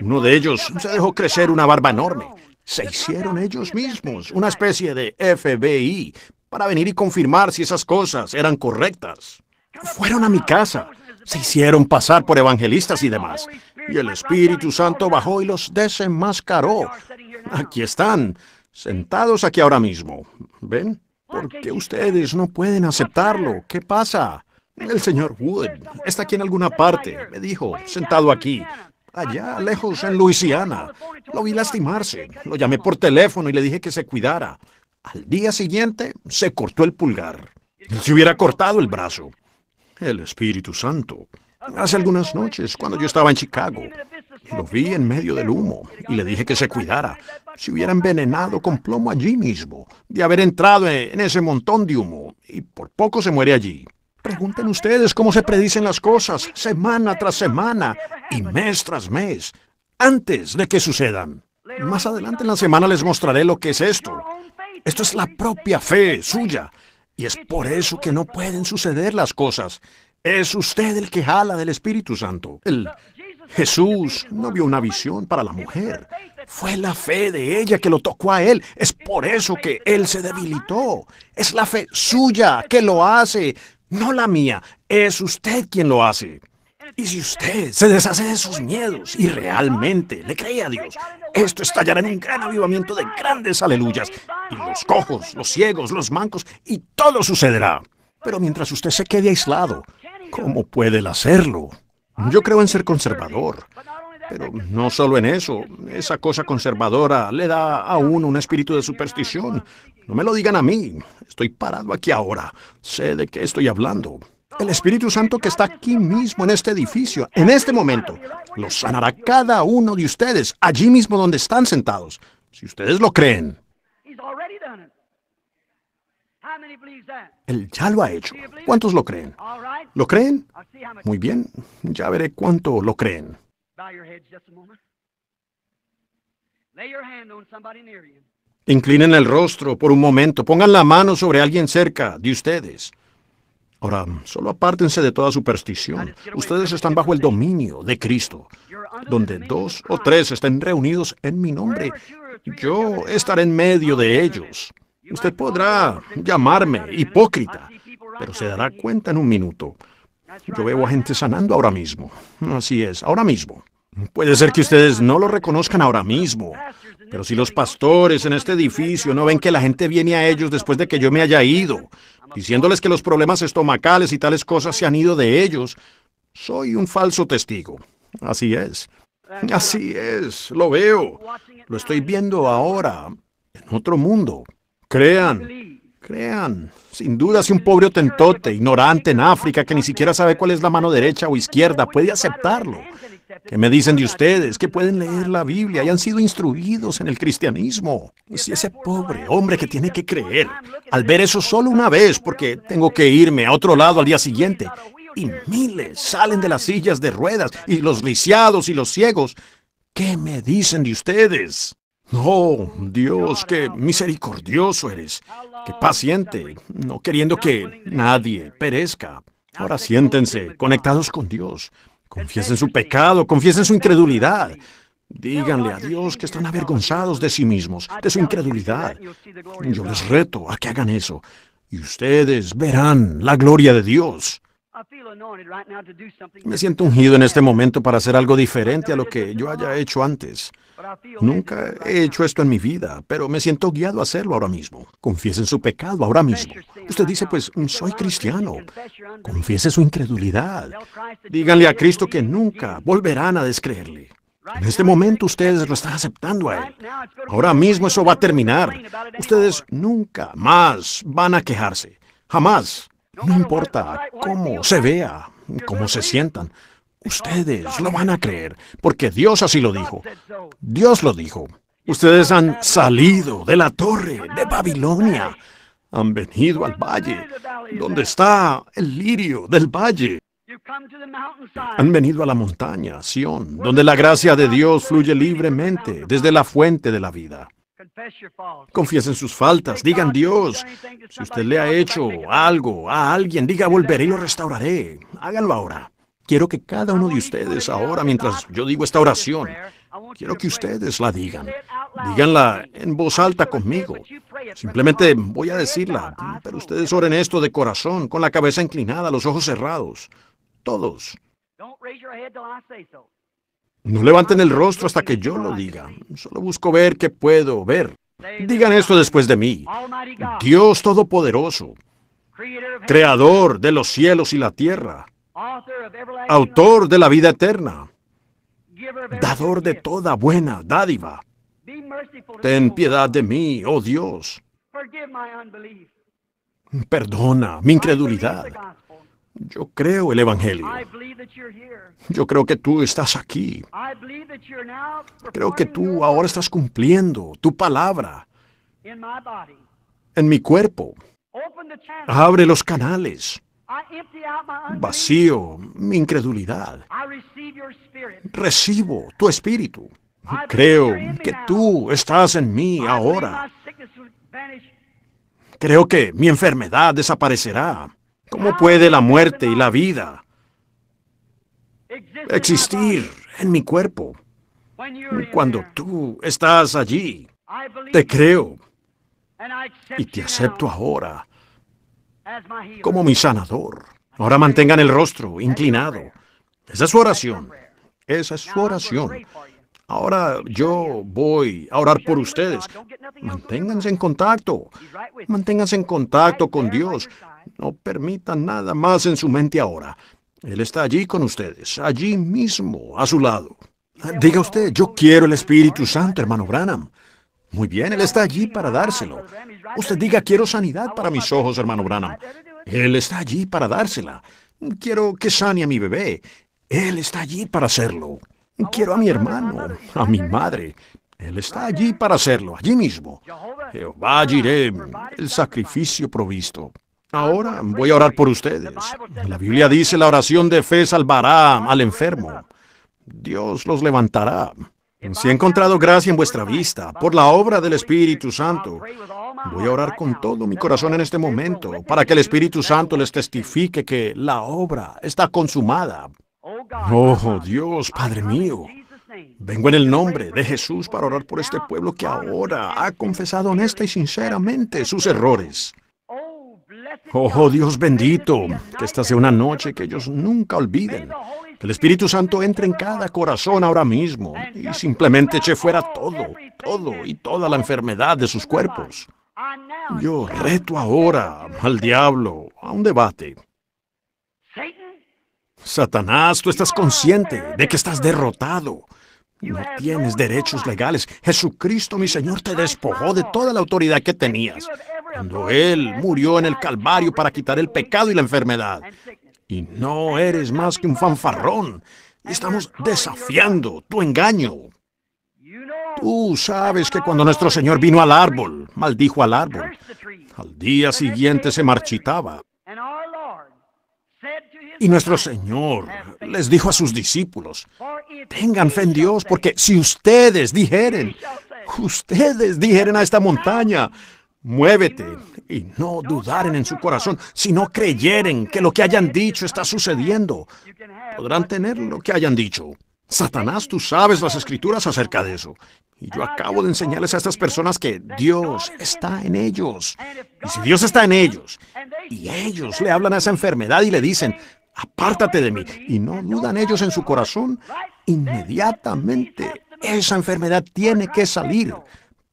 Uno de ellos se dejó crecer una barba enorme. Se hicieron ellos mismos una especie de FBI para venir y confirmar si esas cosas eran correctas. Fueron a mi casa, se hicieron pasar por evangelistas y demás. Y el Espíritu Santo bajó y los desenmascaró. Aquí están, sentados aquí ahora mismo. ¿Ven? ¿Por qué ustedes no pueden aceptarlo. ¿Qué pasa? El señor Wood está aquí en alguna parte, me dijo, sentado aquí allá lejos en Luisiana. Lo vi lastimarse, lo llamé por teléfono y le dije que se cuidara. Al día siguiente se cortó el pulgar. Se hubiera cortado el brazo. El Espíritu Santo. Hace algunas noches, cuando yo estaba en Chicago, lo vi en medio del humo y le dije que se cuidara. Se hubiera envenenado con plomo allí mismo, de haber entrado en ese montón de humo, y por poco se muere allí. Pregunten ustedes cómo se predicen las cosas semana tras semana y mes tras mes, antes de que sucedan. Más adelante en la semana les mostraré lo que es esto. Esto es la propia fe suya. Y es por eso que no pueden suceder las cosas. Es usted el que jala del Espíritu Santo. Jesús no vio una visión para la mujer. Fue la fe de ella que lo tocó a él. Es por eso que él se debilitó. Es la fe suya que lo hace no la mía. Es usted quien lo hace. Y si usted se deshace de sus miedos y realmente le cree a Dios, esto estallará en un gran avivamiento de grandes aleluyas. Y los cojos, los ciegos, los mancos, y todo sucederá. Pero mientras usted se quede aislado, ¿cómo puede él hacerlo? Yo creo en ser conservador. Pero no solo en eso, esa cosa conservadora le da a uno un espíritu de superstición. No me lo digan a mí, estoy parado aquí ahora, sé de qué estoy hablando. El Espíritu Santo que está aquí mismo en este edificio, en este momento, lo sanará cada uno de ustedes, allí mismo donde están sentados, si ustedes lo creen. Él ya lo ha hecho. ¿Cuántos lo creen? ¿Lo creen? Muy bien, ya veré cuánto lo creen. Inclinen el rostro por un momento, pongan la mano sobre alguien cerca de ustedes. Ahora, solo apártense de toda superstición. Ustedes están bajo el dominio de Cristo, donde dos o tres estén reunidos en mi nombre. Yo estaré en medio de ellos. Usted podrá llamarme hipócrita, pero se dará cuenta en un minuto. Yo veo a gente sanando ahora mismo. Así es, ahora mismo. Puede ser que ustedes no lo reconozcan ahora mismo, pero si los pastores en este edificio no ven que la gente viene a ellos después de que yo me haya ido, diciéndoles que los problemas estomacales y tales cosas se han ido de ellos, soy un falso testigo. Así es. Así es, lo veo. Lo estoy viendo ahora, en otro mundo. Crean, crean. Sin duda, si un pobre tentote, ignorante en África, que ni siquiera sabe cuál es la mano derecha o izquierda, puede aceptarlo ¿Qué me dicen de ustedes? Que pueden leer la Biblia y han sido instruidos en el cristianismo. Si ese pobre hombre que tiene que creer, al ver eso solo una vez, porque tengo que irme a otro lado al día siguiente, y miles salen de las sillas de ruedas, y los lisiados y los ciegos, ¿qué me dicen de ustedes? Oh, Dios, qué misericordioso eres, qué paciente, no queriendo que nadie perezca. Ahora siéntense, conectados con Dios. Confiesen su pecado, confiesen su incredulidad. Díganle a Dios que están avergonzados de sí mismos, de su incredulidad. Yo les reto a que hagan eso y ustedes verán la gloria de Dios. Me siento ungido en este momento para hacer algo diferente a lo que yo haya hecho antes. Nunca he hecho esto en mi vida, pero me siento guiado a hacerlo ahora mismo. Confiesen su pecado ahora mismo. Usted dice, pues, soy cristiano. Confiese su incredulidad. Díganle a Cristo que nunca volverán a descreerle. En este momento ustedes lo están aceptando a Él. Ahora mismo eso va a terminar. Ustedes nunca más van a quejarse. Jamás. No importa cómo se vea, cómo se sientan. Ustedes lo van a creer, porque Dios así lo dijo. Dios lo dijo. Ustedes han salido de la torre de Babilonia. Han venido al valle, donde está el lirio del valle. Han venido a la montaña, Sión, donde la gracia de Dios fluye libremente desde la fuente de la vida. Confiesen sus faltas, digan Dios, si usted le ha hecho algo a alguien, diga volveré y lo restauraré. Háganlo ahora. Quiero que cada uno de ustedes ahora, mientras yo digo esta oración, quiero que ustedes la digan. Díganla en voz alta conmigo. Simplemente voy a decirla, pero ustedes oren esto de corazón, con la cabeza inclinada, los ojos cerrados. Todos. No levanten el rostro hasta que yo lo diga. Solo busco ver qué puedo ver. Digan esto después de mí. Dios Todopoderoso, Creador de los cielos y la tierra autor de la vida eterna, dador de toda buena dádiva. Ten piedad de mí, oh Dios. Perdona mi incredulidad. Yo creo el Evangelio. Yo creo que tú estás aquí. Creo que tú ahora estás cumpliendo tu palabra en mi cuerpo. Abre los canales vacío, mi incredulidad. Recibo tu espíritu. Creo que tú estás en mí ahora. Creo que mi enfermedad desaparecerá. ¿Cómo puede la muerte y la vida existir en mi cuerpo? Cuando tú estás allí, te creo y te acepto ahora como mi sanador. Ahora mantengan el rostro inclinado. Esa es su oración. Esa es su oración. Ahora yo voy a orar por ustedes. Manténganse en contacto. Manténganse en contacto con Dios. No permitan nada más en su mente ahora. Él está allí con ustedes, allí mismo, a su lado. Diga usted, yo quiero el Espíritu Santo, hermano Branham. Muy bien, Él está allí para dárselo. Usted diga, quiero sanidad para mis ojos, hermano Branham. Él está allí para dársela. Quiero que sane a mi bebé. Él está allí para hacerlo. Quiero a mi hermano, a mi madre. Él está allí para hacerlo, allí mismo. Jehová Jirem, el sacrificio provisto. Ahora voy a orar por ustedes. La Biblia dice la oración de fe salvará al enfermo. Dios los levantará. Si he encontrado gracia en vuestra vista por la obra del Espíritu Santo, voy a orar con todo mi corazón en este momento para que el Espíritu Santo les testifique que la obra está consumada. Oh Dios, Padre mío, vengo en el nombre de Jesús para orar por este pueblo que ahora ha confesado honesta y sinceramente sus errores. Oh Dios bendito, que esta sea una noche que ellos nunca olviden el Espíritu Santo entra en cada corazón ahora mismo y simplemente eche fuera todo, todo y toda la enfermedad de sus cuerpos. Yo reto ahora al diablo a un debate. Satanás, tú estás consciente de que estás derrotado. No tienes derechos legales. Jesucristo, mi Señor, te despojó de toda la autoridad que tenías. Cuando Él murió en el Calvario para quitar el pecado y la enfermedad y no eres más que un fanfarrón. Estamos desafiando tu engaño. Tú sabes que cuando nuestro Señor vino al árbol, maldijo al árbol. Al día siguiente se marchitaba. Y nuestro Señor les dijo a sus discípulos, tengan fe en Dios, porque si ustedes dijeren, ustedes dijeren a esta montaña, Muévete y no dudaren en su corazón, Si no creyeren que lo que hayan dicho está sucediendo. Podrán tener lo que hayan dicho. Satanás, tú sabes las escrituras acerca de eso. Y yo acabo de enseñarles a estas personas que Dios está en ellos. Y si Dios está en ellos, y ellos le hablan a esa enfermedad y le dicen, apártate de mí, y no dudan ellos en su corazón, inmediatamente esa enfermedad tiene que salir,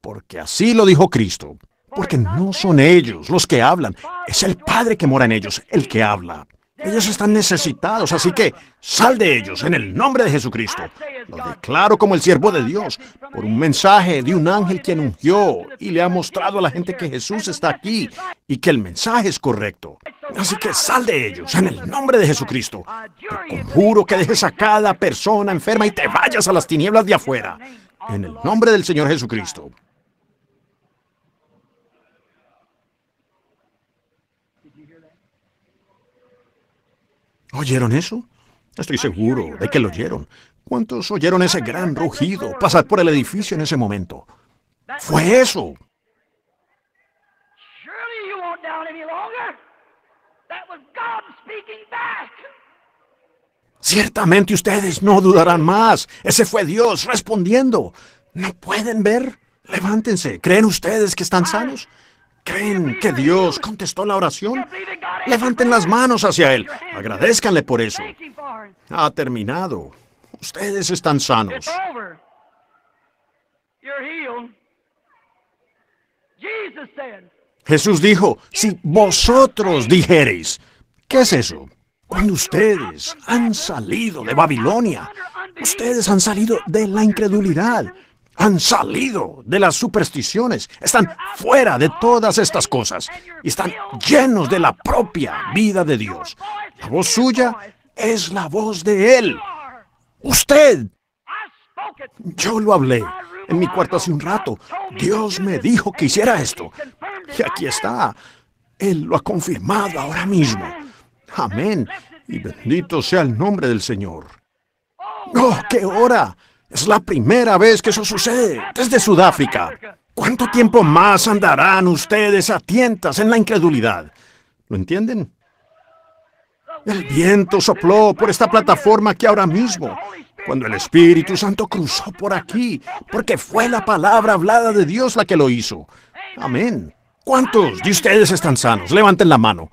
porque así lo dijo Cristo. Porque no son ellos los que hablan, es el Padre que mora en ellos, el que habla. Ellos están necesitados, así que sal de ellos en el nombre de Jesucristo. Lo declaro como el siervo de Dios, por un mensaje de un ángel que anunció y le ha mostrado a la gente que Jesús está aquí y que el mensaje es correcto. Así que sal de ellos en el nombre de Jesucristo. Te conjuro que dejes a cada persona enferma y te vayas a las tinieblas de afuera. En el nombre del Señor Jesucristo. ¿Oyeron eso? Estoy seguro de que lo oyeron. ¿Cuántos oyeron ese gran rugido pasar por el edificio en ese momento? Fue eso. Ciertamente ustedes no dudarán más. Ese fue Dios respondiendo. ¿No pueden ver? Levántense. ¿Creen ustedes que están sanos? ¿Creen que Dios contestó la oración? Levanten las manos hacia Él. Agradezcanle por eso. Ha terminado. Ustedes están sanos. Jesús dijo, si vosotros dijereis, ¿qué es eso? Cuando ustedes han salido de Babilonia, ustedes han salido de la incredulidad han salido de las supersticiones, están fuera de todas estas cosas y están llenos de la propia vida de Dios. La voz suya es la voz de Él. Usted. Yo lo hablé en mi cuarto hace un rato. Dios me dijo que hiciera esto. Y aquí está. Él lo ha confirmado ahora mismo. Amén. Y bendito sea el nombre del Señor. ¡Oh, qué hora! Es la primera vez que eso sucede desde Sudáfrica. ¿Cuánto tiempo más andarán ustedes a tientas en la incredulidad? ¿Lo entienden? El viento sopló por esta plataforma que ahora mismo, cuando el Espíritu Santo cruzó por aquí, porque fue la palabra hablada de Dios la que lo hizo. Amén. ¿Cuántos de ustedes están sanos? Levanten la mano.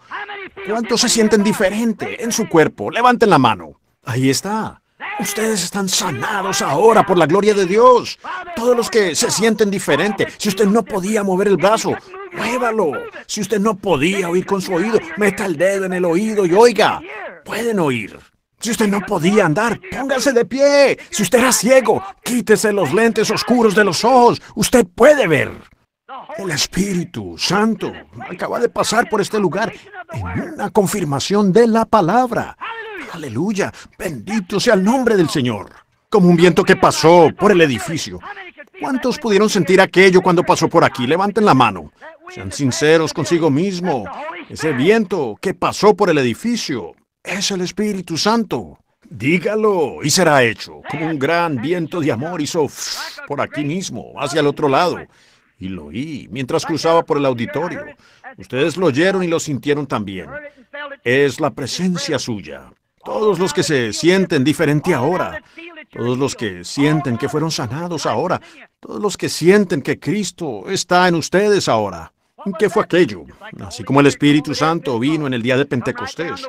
¿Cuántos se sienten diferente en su cuerpo? Levanten la mano. Ahí está. Ustedes están sanados ahora por la gloria de Dios. Todos los que se sienten diferentes. Si usted no podía mover el brazo, muévalo. Si usted no podía oír con su oído, meta el dedo en el oído y oiga. Pueden oír. Si usted no podía andar, póngase de pie. Si usted era ciego, quítese los lentes oscuros de los ojos. Usted puede ver. El Espíritu Santo acaba de pasar por este lugar en una confirmación de la palabra. Aleluya, bendito sea el nombre del Señor. Como un viento que pasó por el edificio. ¿Cuántos pudieron sentir aquello cuando pasó por aquí? Levanten la mano. Sean sinceros consigo mismo. Ese viento que pasó por el edificio es el Espíritu Santo. Dígalo y será hecho. Como un gran viento de amor hizo por aquí mismo, hacia el otro lado. Y lo oí mientras cruzaba por el auditorio. Ustedes lo oyeron y lo sintieron también. Es la presencia suya. Todos los que se sienten diferente ahora. Todos los que sienten que fueron sanados ahora. Todos los que sienten que Cristo está en ustedes ahora. ¿Qué fue aquello? Así como el Espíritu Santo vino en el día de Pentecostés.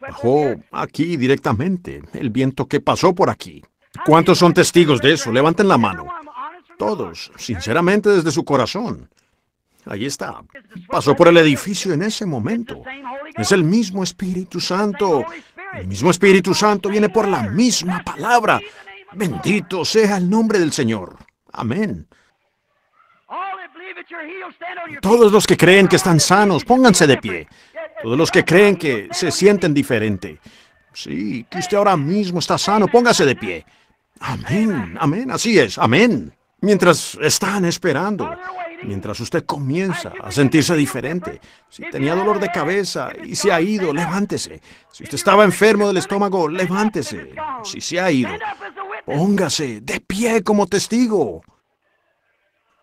Bajó aquí directamente, el viento que pasó por aquí. ¿Cuántos son testigos de eso? Levanten la mano. Todos, sinceramente desde su corazón. Ahí está. Pasó por el edificio en ese momento. Es el mismo Espíritu Santo el mismo Espíritu Santo viene por la misma palabra. Bendito sea el nombre del Señor. Amén. Todos los que creen que están sanos, pónganse de pie. Todos los que creen que se sienten diferente. Sí, que usted ahora mismo está sano, póngase de pie. Amén, amén, así es, amén. Mientras están esperando, mientras usted comienza a sentirse diferente. Si tenía dolor de cabeza y se ha ido, levántese. Si usted estaba enfermo del estómago, levántese. Si se ha ido, póngase de pie como testigo.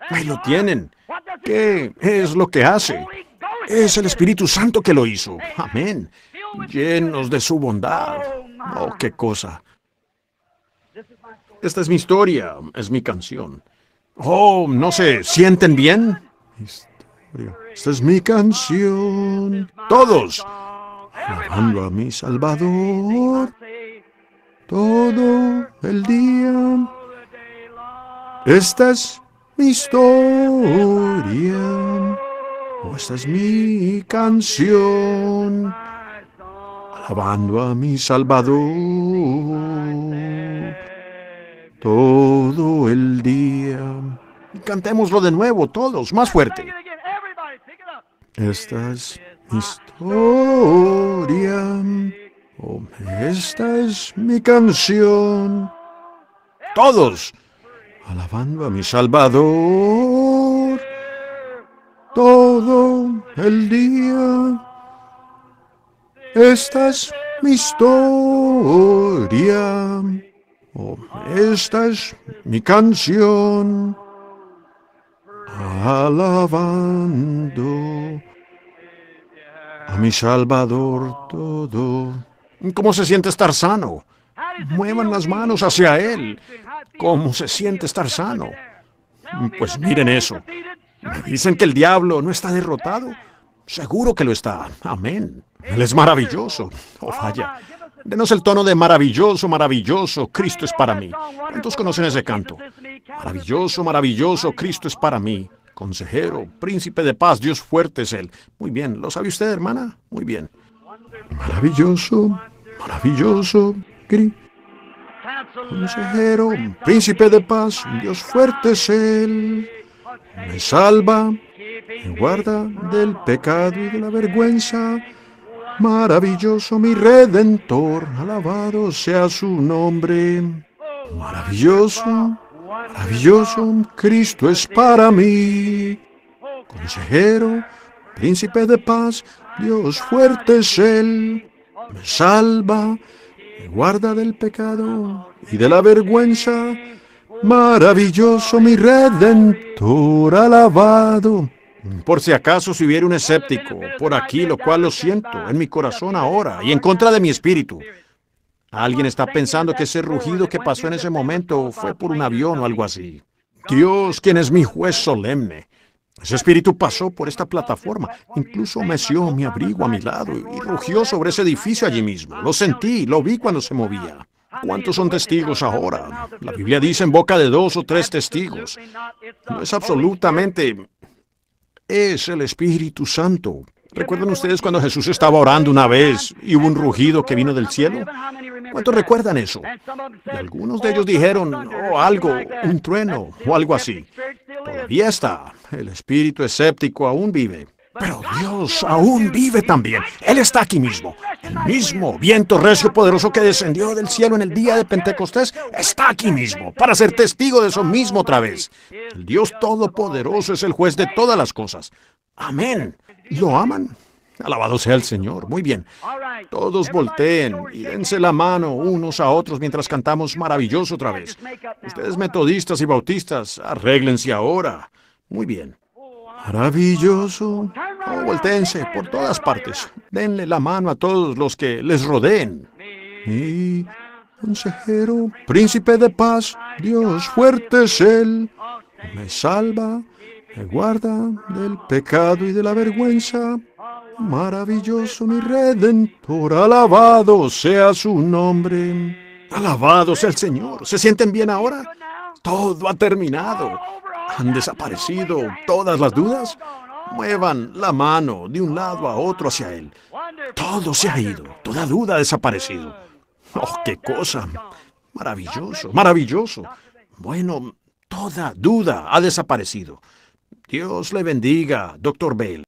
Ahí lo tienen. ¿Qué es lo que hace? Es el Espíritu Santo que lo hizo. Amén. Llenos de su bondad. Oh, qué cosa. Esta es mi historia, es mi canción. Oh, no sé, ¿sienten bien? Esta es mi canción. Todos. Alabando a mi Salvador. Todo el día. Esta es mi historia. Oh, esta es mi canción. Alabando a mi Salvador todo el día. Cantémoslo de nuevo, todos, más fuerte. Esta es mi historia. esta es mi canción. Todos, alabando a mi Salvador. Todo el día. Esta es mi historia esta es mi canción, alabando a mi Salvador todo. ¿Cómo se siente estar sano? Muevan las manos hacia Él. ¿Cómo se siente estar sano? Pues miren eso. dicen que el diablo no está derrotado? Seguro que lo está. Amén. Él es maravilloso. Oh, vaya. Denos el tono de maravilloso, maravilloso, Cristo es para mí. ¿Cuántos conocen ese canto? Maravilloso, maravilloso, Cristo es para mí. Consejero, príncipe de paz, Dios fuerte es Él. Muy bien, ¿lo sabe usted, hermana? Muy bien. Maravilloso, maravilloso, Cristo. Consejero, príncipe de paz, Dios fuerte es Él. Me salva, me guarda del pecado y de la vergüenza Maravilloso mi redentor, alabado sea su nombre. Maravilloso, maravilloso Cristo es para mí. Consejero, príncipe de paz, Dios fuerte es Él. Me salva, me guarda del pecado y de la vergüenza. Maravilloso mi redentor, alabado por si acaso si hubiera un escéptico por aquí, lo cual lo siento en mi corazón ahora y en contra de mi espíritu. Alguien está pensando que ese rugido que pasó en ese momento fue por un avión o algo así. Dios, quien es mi juez solemne. Ese espíritu pasó por esta plataforma, incluso meció mi abrigo a mi lado y rugió sobre ese edificio allí mismo. Lo sentí, lo vi cuando se movía. ¿Cuántos son testigos ahora? La Biblia dice en boca de dos o tres testigos. No es absolutamente es el Espíritu Santo. ¿Recuerdan ustedes cuando Jesús estaba orando una vez y hubo un rugido que vino del cielo? ¿Cuántos recuerdan eso? algunos de ellos dijeron, oh, algo, un trueno o algo así. Todavía está. El espíritu escéptico aún vive. Pero Dios aún vive también. Él está aquí mismo. El mismo viento recio poderoso que descendió del cielo en el día de Pentecostés está aquí mismo para ser testigo de eso mismo otra vez. El Dios Todopoderoso es el juez de todas las cosas. Amén. ¿Lo aman? Alabado sea el Señor. Muy bien. Todos volteen y dense la mano unos a otros mientras cantamos maravilloso otra vez. Ustedes metodistas y bautistas, arréglense ahora. Muy bien. Maravilloso. ...oh, por todas partes. Denle la mano a todos los que les rodeen. Y, consejero, príncipe de paz, Dios fuerte es Él. Me salva, me guarda del pecado y de la vergüenza. Maravilloso mi redentor, alabado sea su nombre. Alabado sea el Señor. ¿Se sienten bien ahora? Todo ha terminado. ¿Han desaparecido todas las dudas? Muevan la mano de un lado a otro hacia él. Todo se ha ido, toda duda ha desaparecido. ¡Oh, qué cosa! Maravilloso, maravilloso. Bueno, toda duda ha desaparecido. Dios le bendiga, doctor Bale.